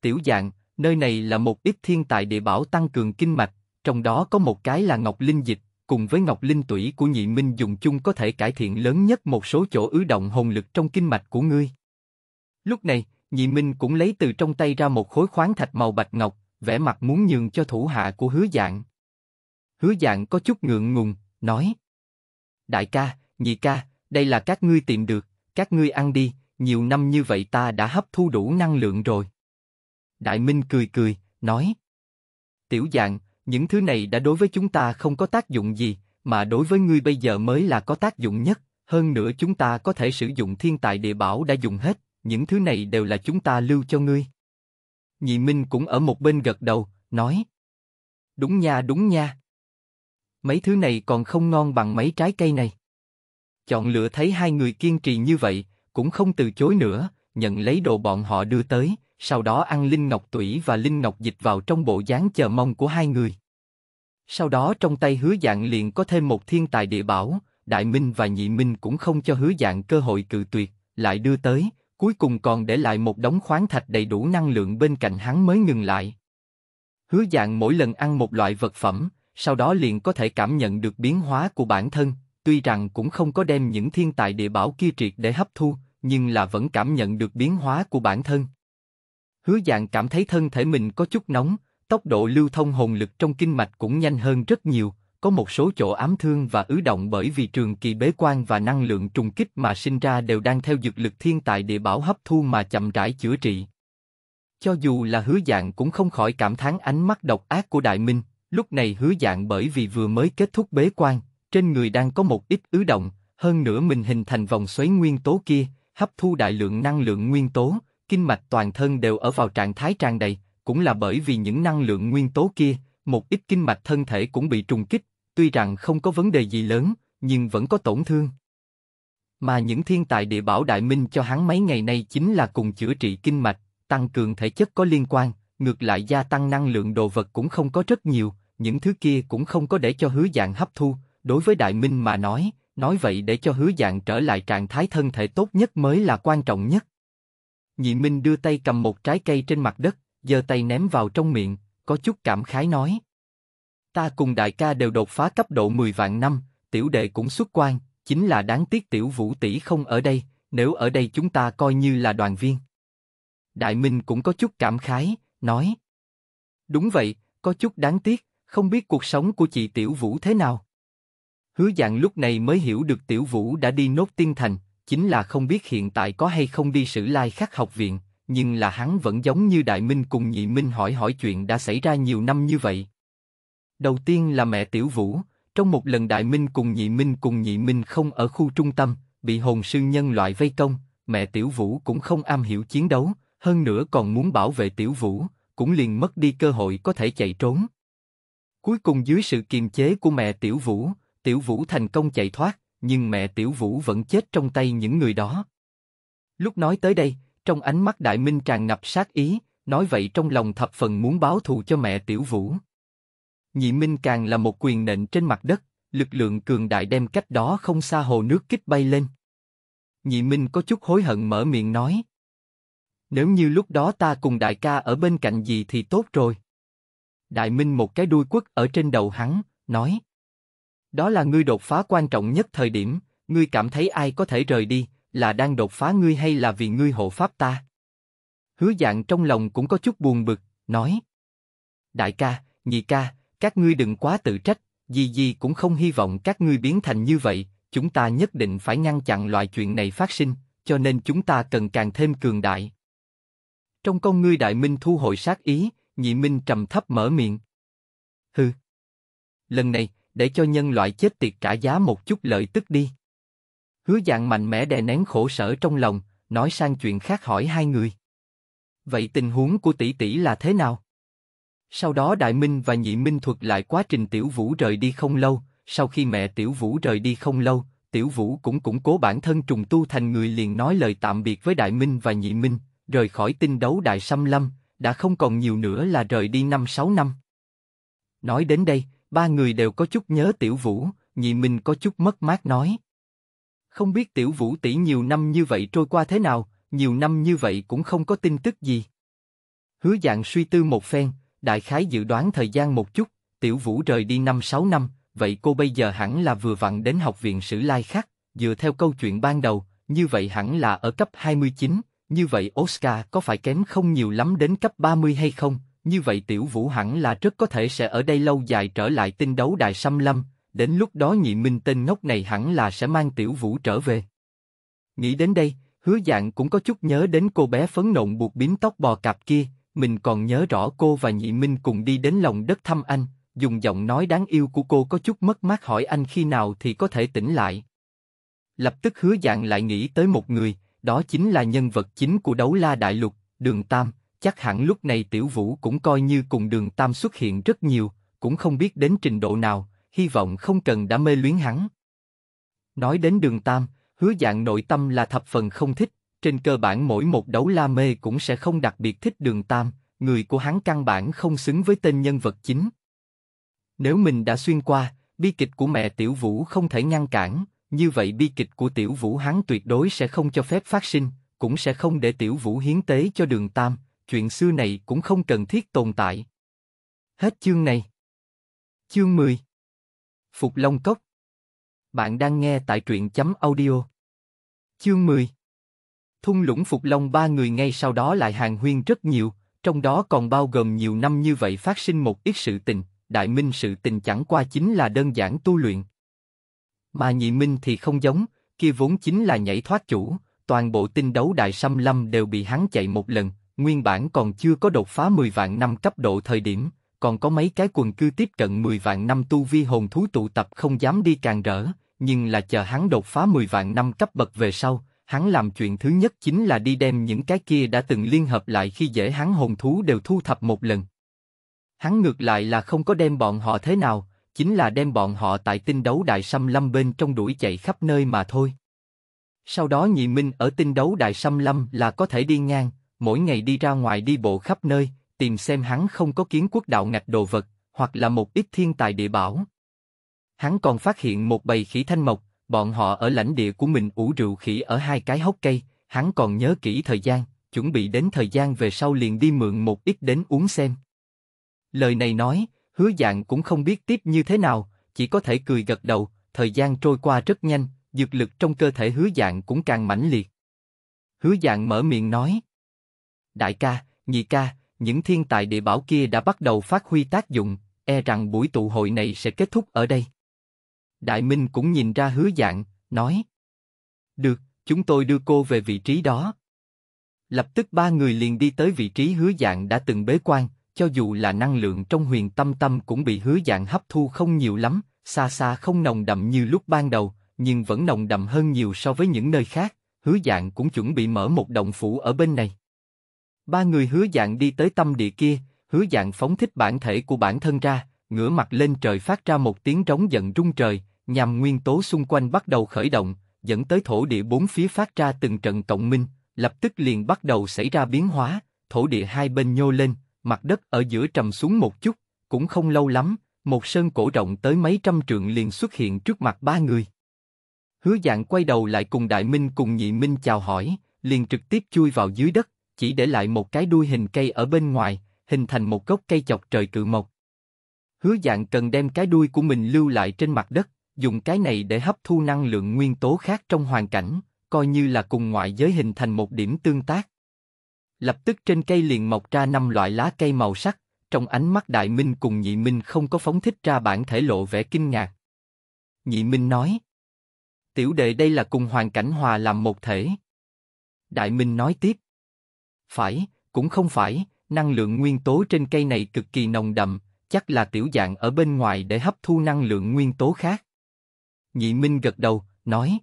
Tiểu dạng, nơi này là một ít thiên tài địa bảo tăng cường kinh mạch, trong đó có một cái là ngọc linh dịch, cùng với ngọc linh tủy của nhị minh dùng chung có thể cải thiện lớn nhất một số chỗ ứ động hồn lực trong kinh mạch của ngươi. Lúc này, nhị minh cũng lấy từ trong tay ra một khối khoáng thạch màu bạch ngọc, vẻ mặt muốn nhường cho thủ hạ của hứa dạng. Hứa dạng có chút ngượng ngùng, nói. Đại ca, nhị ca, đây là các ngươi tìm được, các ngươi ăn đi, nhiều năm như vậy ta đã hấp thu đủ năng lượng rồi. Đại Minh cười cười, nói. Tiểu dạng, những thứ này đã đối với chúng ta không có tác dụng gì, mà đối với ngươi bây giờ mới là có tác dụng nhất, hơn nữa chúng ta có thể sử dụng thiên tài địa bảo đã dùng hết, những thứ này đều là chúng ta lưu cho ngươi. Nhị Minh cũng ở một bên gật đầu, nói. Đúng nha đúng nha. Mấy thứ này còn không ngon bằng mấy trái cây này. Chọn lựa thấy hai người kiên trì như vậy, cũng không từ chối nữa, nhận lấy đồ bọn họ đưa tới, sau đó ăn linh ngọc tủy và linh ngọc dịch vào trong bộ dáng chờ mong của hai người. Sau đó trong tay hứa dạng liền có thêm một thiên tài địa bảo, Đại Minh và Nhị Minh cũng không cho hứa dạng cơ hội cự tuyệt, lại đưa tới, cuối cùng còn để lại một đống khoáng thạch đầy đủ năng lượng bên cạnh hắn mới ngừng lại. Hứa dạng mỗi lần ăn một loại vật phẩm, sau đó liền có thể cảm nhận được biến hóa của bản thân, tuy rằng cũng không có đem những thiên tài địa bảo kia triệt để hấp thu, nhưng là vẫn cảm nhận được biến hóa của bản thân. Hứa dạng cảm thấy thân thể mình có chút nóng, tốc độ lưu thông hồn lực trong kinh mạch cũng nhanh hơn rất nhiều, có một số chỗ ám thương và ứ động bởi vì trường kỳ bế quan và năng lượng trùng kích mà sinh ra đều đang theo dược lực thiên tài địa bảo hấp thu mà chậm rãi chữa trị. Cho dù là hứa dạng cũng không khỏi cảm thán ánh mắt độc ác của đại minh, lúc này hứa dạng bởi vì vừa mới kết thúc bế quan, trên người đang có một ít ứ động, hơn nữa mình hình thành vòng xoáy nguyên tố kia, hấp thu đại lượng năng lượng nguyên tố, kinh mạch toàn thân đều ở vào trạng thái tràn đầy, cũng là bởi vì những năng lượng nguyên tố kia, một ít kinh mạch thân thể cũng bị trùng kích, tuy rằng không có vấn đề gì lớn, nhưng vẫn có tổn thương. Mà những thiên tài địa bảo đại minh cho hắn mấy ngày nay chính là cùng chữa trị kinh mạch, tăng cường thể chất có liên quan, ngược lại gia tăng năng lượng đồ vật cũng không có rất nhiều, những thứ kia cũng không có để cho hứa dạng hấp thu, đối với đại minh mà nói, nói vậy để cho hứa dạng trở lại trạng thái thân thể tốt nhất mới là quan trọng nhất. Nhị Minh đưa tay cầm một trái cây trên mặt đất, giơ tay ném vào trong miệng, có chút cảm khái nói. Ta cùng đại ca đều đột phá cấp độ 10 vạn năm, tiểu đệ cũng xuất quan, chính là đáng tiếc tiểu vũ tỷ không ở đây, nếu ở đây chúng ta coi như là đoàn viên. Đại Minh cũng có chút cảm khái, nói. Đúng vậy, có chút đáng tiếc, không biết cuộc sống của chị Tiểu Vũ thế nào. Hứa dạng lúc này mới hiểu được Tiểu Vũ đã đi nốt tiên thành, chính là không biết hiện tại có hay không đi sử lai khắc học viện, nhưng là hắn vẫn giống như đại minh cùng nhị minh hỏi hỏi chuyện đã xảy ra nhiều năm như vậy. Đầu tiên là mẹ tiểu vũ, trong một lần đại minh cùng nhị minh cùng nhị minh không ở khu trung tâm, bị hồn sư nhân loại vây công, mẹ tiểu vũ cũng không am hiểu chiến đấu, hơn nữa còn muốn bảo vệ tiểu vũ, cũng liền mất đi cơ hội có thể chạy trốn. Cuối cùng dưới sự kiềm chế của mẹ tiểu vũ, tiểu vũ thành công chạy thoát, nhưng mẹ Tiểu Vũ vẫn chết trong tay những người đó. Lúc nói tới đây, trong ánh mắt Đại Minh tràn ngập sát ý, nói vậy trong lòng thập phần muốn báo thù cho mẹ Tiểu Vũ. Nhị Minh càng là một quyền nện trên mặt đất, lực lượng cường đại đem cách đó không xa hồ nước kích bay lên. Nhị Minh có chút hối hận mở miệng nói. Nếu như lúc đó ta cùng đại ca ở bên cạnh gì thì tốt rồi. Đại Minh một cái đuôi quất ở trên đầu hắn, nói. Đó là ngươi đột phá quan trọng nhất thời điểm, ngươi cảm thấy ai có thể rời đi, là đang đột phá ngươi hay là vì ngươi hộ pháp ta? Hứa dạng trong lòng cũng có chút buồn bực, nói. Đại ca, nhị ca, các ngươi đừng quá tự trách, gì gì cũng không hy vọng các ngươi biến thành như vậy, chúng ta nhất định phải ngăn chặn loại chuyện này phát sinh, cho nên chúng ta cần càng thêm cường đại. Trong con ngươi đại minh thu hội sát ý, nhị minh trầm thấp mở miệng. Hừ. Lần này, để cho nhân loại chết tiệt trả giá một chút lợi tức đi. Hứa dạng mạnh mẽ đè nén khổ sở trong lòng, nói sang chuyện khác hỏi hai người. Vậy tình huống của tỷ tỷ là thế nào? Sau đó Đại Minh và Nhị Minh thuật lại quá trình Tiểu Vũ rời đi không lâu, sau khi mẹ Tiểu Vũ rời đi không lâu, Tiểu Vũ cũng củng cố bản thân trùng tu thành người liền nói lời tạm biệt với Đại Minh và Nhị Minh, rời khỏi tinh đấu Đại Xâm Lâm, đã không còn nhiều nữa là rời đi năm sáu năm. Nói đến đây, Ba người đều có chút nhớ Tiểu Vũ, nhị mình có chút mất mát nói. Không biết Tiểu Vũ tỷ nhiều năm như vậy trôi qua thế nào, nhiều năm như vậy cũng không có tin tức gì. Hứa dạng suy tư một phen, đại khái dự đoán thời gian một chút, Tiểu Vũ rời đi năm sáu năm, vậy cô bây giờ hẳn là vừa vặn đến học viện sử lai khác, dựa theo câu chuyện ban đầu, như vậy hẳn là ở cấp 29, như vậy Oscar có phải kém không nhiều lắm đến cấp 30 hay không, như vậy Tiểu Vũ hẳn là rất có thể sẽ ở đây lâu dài trở lại tinh đấu đài xăm lâm, đến lúc đó nhị minh tên ngốc này hẳn là sẽ mang Tiểu Vũ trở về. Nghĩ đến đây, hứa dạng cũng có chút nhớ đến cô bé phấn nộn buộc bím tóc bò cạp kia, mình còn nhớ rõ cô và nhị minh cùng đi đến lòng đất thăm anh, dùng giọng nói đáng yêu của cô có chút mất mát hỏi anh khi nào thì có thể tỉnh lại. Lập tức hứa dạng lại nghĩ tới một người, đó chính là nhân vật chính của đấu la đại lục, đường Tam, chắc hẳn lúc này Tiểu Vũ cũng coi như cùng đường Tam xuất hiện rất nhiều, cũng không biết đến trình độ nào, hy vọng không cần đã mê luyến hắn. Nói đến đường Tam, hứa dạng nội tâm là thập phần không thích, trên cơ bản mỗi một đấu la mê cũng sẽ không đặc biệt thích đường Tam, người của hắn căn bản không xứng với tên nhân vật chính. Nếu mình đã xuyên qua, bi kịch của mẹ Tiểu Vũ không thể ngăn cản, như vậy bi kịch của Tiểu Vũ hắn tuyệt đối sẽ không cho phép phát sinh, cũng sẽ không để Tiểu Vũ hiến tế cho đường Tam, chuyện xưa này cũng không cần thiết tồn tại. Hết chương này. Chương 10 Phục Long Cốc Bạn đang nghe tại truyện chấm audio. Chương 10 Thung lũng Phục Long ba người ngay sau đó lại hàng huyên rất nhiều, trong đó còn bao gồm nhiều năm như vậy phát sinh một ít sự tình, đại minh sự tình chẳng qua chính là đơn giản tu luyện. Mà nhị minh thì không giống, kia vốn chính là nhảy thoát chủ, toàn bộ tinh đấu đại xâm lâm đều bị hắn chạy một lần, nguyên bản còn chưa có đột phá 10 vạn năm cấp độ thời điểm, còn có mấy cái quần cư tiếp cận 10 vạn năm tu vi hồn thú tụ tập không dám đi càng rỡ, nhưng là chờ hắn đột phá 10 vạn năm cấp bậc về sau, hắn làm chuyện thứ nhất chính là đi đem những cái kia đã từng liên hợp lại khi dễ hắn hồn thú đều thu thập một lần. Hắn ngược lại là không có đem bọn họ thế nào, chính là đem bọn họ tại tinh đấu đại xâm lâm bên trong đuổi chạy khắp nơi mà thôi. Sau đó nhị minh ở tinh đấu đại xâm lâm là có thể đi ngang, mỗi ngày đi ra ngoài đi bộ khắp nơi, tìm xem hắn không có kiến quốc đạo ngạch đồ vật, hoặc là một ít thiên tài địa bảo. Hắn còn phát hiện một bầy khỉ thanh mộc, bọn họ ở lãnh địa của mình ủ rượu khỉ ở hai cái hốc cây, hắn còn nhớ kỹ thời gian, chuẩn bị đến thời gian về sau liền đi mượn một ít đến uống xem. Lời này nói, hứa dạng cũng không biết tiếp như thế nào, chỉ có thể cười gật đầu, thời gian trôi qua rất nhanh, dược lực trong cơ thể hứa dạng cũng càng mãnh liệt. Hứa dạng mở miệng nói, đại ca, nhị ca, những thiên tài địa bảo kia đã bắt đầu phát huy tác dụng, e rằng buổi tụ hội này sẽ kết thúc ở đây. Đại Minh cũng nhìn ra hứa dạng, nói. Được, chúng tôi đưa cô về vị trí đó. Lập tức ba người liền đi tới vị trí hứa dạng đã từng bế quan, cho dù là năng lượng trong huyền tâm tâm cũng bị hứa dạng hấp thu không nhiều lắm, xa xa không nồng đậm như lúc ban đầu, nhưng vẫn nồng đậm hơn nhiều so với những nơi khác, hứa dạng cũng chuẩn bị mở một động phủ ở bên này. Ba người hứa dạng đi tới tâm địa kia, hứa dạng phóng thích bản thể của bản thân ra, ngửa mặt lên trời phát ra một tiếng trống giận rung trời, nhằm nguyên tố xung quanh bắt đầu khởi động, dẫn tới thổ địa bốn phía phát ra từng trận cộng minh, lập tức liền bắt đầu xảy ra biến hóa, thổ địa hai bên nhô lên, mặt đất ở giữa trầm xuống một chút, cũng không lâu lắm, một sơn cổ rộng tới mấy trăm trượng liền xuất hiện trước mặt ba người. Hứa dạng quay đầu lại cùng Đại Minh cùng Nhị Minh chào hỏi, liền trực tiếp chui vào dưới đất, chỉ để lại một cái đuôi hình cây ở bên ngoài, hình thành một gốc cây chọc trời cự mộc. Hứa dạng cần đem cái đuôi của mình lưu lại trên mặt đất, dùng cái này để hấp thu năng lượng nguyên tố khác trong hoàn cảnh, coi như là cùng ngoại giới hình thành một điểm tương tác. Lập tức trên cây liền mọc ra năm loại lá cây màu sắc, trong ánh mắt Đại Minh cùng Nhị Minh không có phóng thích ra bản thể lộ vẻ kinh ngạc. Nhị Minh nói, tiểu đệ đây là cùng hoàn cảnh hòa làm một thể. Đại Minh nói tiếp, phải, cũng không phải, năng lượng nguyên tố trên cây này cực kỳ nồng đậm, chắc là tiểu dạng ở bên ngoài để hấp thu năng lượng nguyên tố khác. Nhị Minh gật đầu, nói.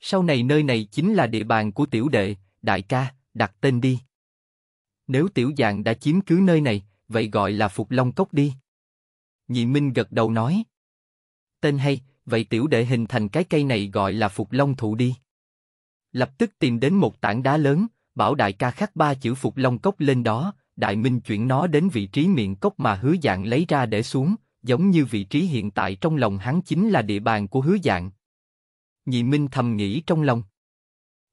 Sau này nơi này chính là địa bàn của tiểu đệ, đại ca, đặt tên đi. Nếu tiểu dạng đã chiếm cứ nơi này, vậy gọi là Phục Long Cốc đi. Nhị Minh gật đầu nói. Tên hay, vậy tiểu đệ hình thành cái cây này gọi là Phục Long Thụ đi. Lập tức tìm đến một tảng đá lớn, bảo đại ca khắc ba chữ phục long cốc lên đó, đại minh chuyển nó đến vị trí miệng cốc mà hứa dạng lấy ra để xuống, giống như vị trí hiện tại trong lòng hắn chính là địa bàn của hứa dạng. Nhị minh thầm nghĩ trong lòng.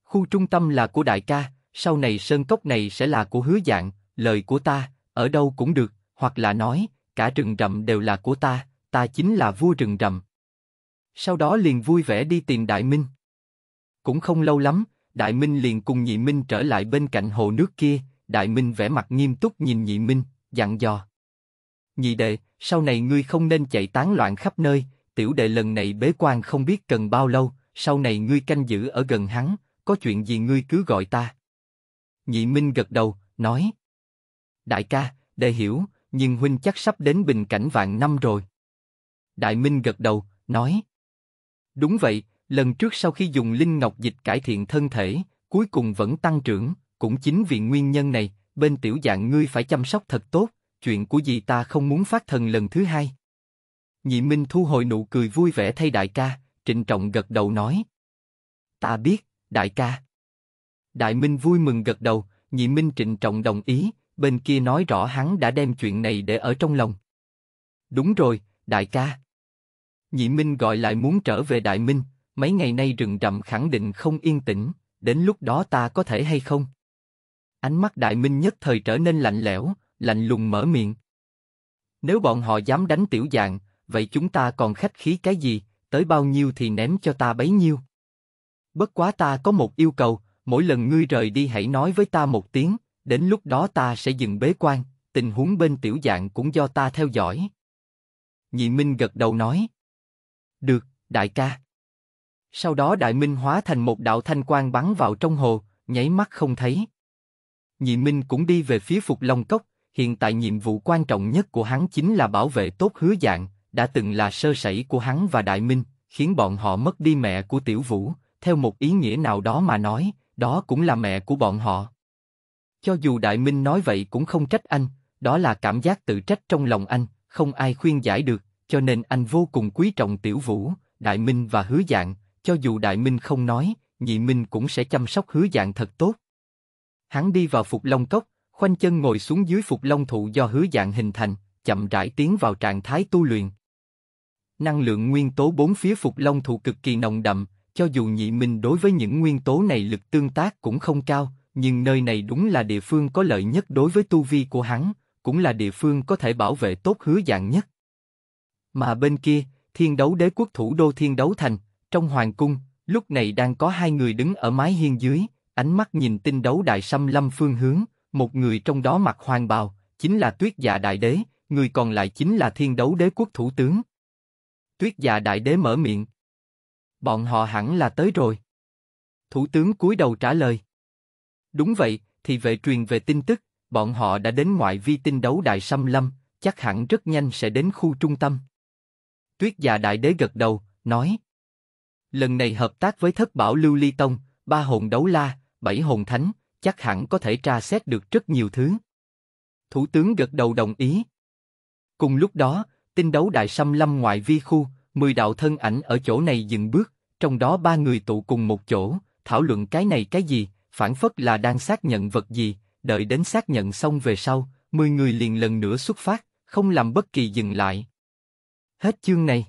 Khu trung tâm là của đại ca, sau này sơn cốc này sẽ là của hứa dạng, lời của ta, ở đâu cũng được, hoặc là nói, cả rừng rậm đều là của ta, ta chính là vua rừng rậm. Sau đó liền vui vẻ đi tìm đại minh. Cũng không lâu lắm, Đại Minh liền cùng Nhị Minh trở lại bên cạnh hồ nước kia, Đại Minh vẻ mặt nghiêm túc nhìn Nhị Minh, dặn dò. Nhị đệ, sau này ngươi không nên chạy tán loạn khắp nơi, tiểu đệ lần này bế quan không biết cần bao lâu, sau này ngươi canh giữ ở gần hắn, có chuyện gì ngươi cứ gọi ta. Nhị Minh gật đầu, nói. Đại ca, đệ hiểu, nhưng huynh chắc sắp đến bình cảnh vạn năm rồi. Đại Minh gật đầu, nói. Đúng vậy, Lần trước sau khi dùng linh ngọc dịch cải thiện thân thể, cuối cùng vẫn tăng trưởng, cũng chính vì nguyên nhân này, bên tiểu dạng ngươi phải chăm sóc thật tốt, chuyện của gì ta không muốn phát thần lần thứ hai. Nhị Minh thu hồi nụ cười vui vẻ thay đại ca, trịnh trọng gật đầu nói. Ta biết, đại ca. Đại Minh vui mừng gật đầu, nhị Minh trịnh trọng đồng ý, bên kia nói rõ hắn đã đem chuyện này để ở trong lòng. Đúng rồi, đại ca. Nhị Minh gọi lại muốn trở về Đại Minh, mấy ngày nay rừng rậm khẳng định không yên tĩnh, đến lúc đó ta có thể hay không? Ánh mắt đại minh nhất thời trở nên lạnh lẽo, lạnh lùng mở miệng. Nếu bọn họ dám đánh tiểu dạng, vậy chúng ta còn khách khí cái gì, tới bao nhiêu thì ném cho ta bấy nhiêu. Bất quá ta có một yêu cầu, mỗi lần ngươi rời đi hãy nói với ta một tiếng, đến lúc đó ta sẽ dừng bế quan, tình huống bên tiểu dạng cũng do ta theo dõi. Nhị Minh gật đầu nói. Được, đại ca. Sau đó đại minh hóa thành một đạo thanh quang bắn vào trong hồ, nháy mắt không thấy. Nhị minh cũng đi về phía phục long cốc, hiện tại nhiệm vụ quan trọng nhất của hắn chính là bảo vệ tốt hứa dạng, đã từng là sơ sẩy của hắn và đại minh, khiến bọn họ mất đi mẹ của tiểu vũ, theo một ý nghĩa nào đó mà nói, đó cũng là mẹ của bọn họ. Cho dù đại minh nói vậy cũng không trách anh, đó là cảm giác tự trách trong lòng anh, không ai khuyên giải được, cho nên anh vô cùng quý trọng tiểu vũ, đại minh và hứa dạng, cho dù Đại Minh không nói, Nhị Minh cũng sẽ chăm sóc hứa dạng thật tốt. Hắn đi vào Phục Long Cốc, khoanh chân ngồi xuống dưới Phục Long Thụ do hứa dạng hình thành, chậm rãi tiến vào trạng thái tu luyện. Năng lượng nguyên tố bốn phía Phục Long Thụ cực kỳ nồng đậm, cho dù Nhị Minh đối với những nguyên tố này lực tương tác cũng không cao, nhưng nơi này đúng là địa phương có lợi nhất đối với tu vi của hắn, cũng là địa phương có thể bảo vệ tốt hứa dạng nhất. Mà bên kia, thiên đấu đế quốc thủ đô thiên đấu thành, trong hoàng cung, lúc này đang có hai người đứng ở mái hiên dưới, ánh mắt nhìn tinh đấu đại xâm lâm phương hướng, một người trong đó mặc hoàng bào, chính là tuyết dạ đại đế, người còn lại chính là thiên đấu đế quốc thủ tướng. Tuyết dạ đại đế mở miệng. Bọn họ hẳn là tới rồi. Thủ tướng cúi đầu trả lời. Đúng vậy, thì vệ truyền về tin tức, bọn họ đã đến ngoại vi tinh đấu đại xâm lâm, chắc hẳn rất nhanh sẽ đến khu trung tâm. Tuyết già dạ đại đế gật đầu, nói, Lần này hợp tác với Thất Bảo Lưu Ly Tông, ba hồn đấu la, bảy hồn thánh, chắc hẳn có thể tra xét được rất nhiều thứ. Thủ tướng gật đầu đồng ý. Cùng lúc đó, tinh đấu đại xâm lâm ngoại vi khu, mười đạo thân ảnh ở chỗ này dừng bước, trong đó ba người tụ cùng một chỗ, thảo luận cái này cái gì, phản phất là đang xác nhận vật gì, đợi đến xác nhận xong về sau, mười người liền lần nữa xuất phát, không làm bất kỳ dừng lại. Hết chương này.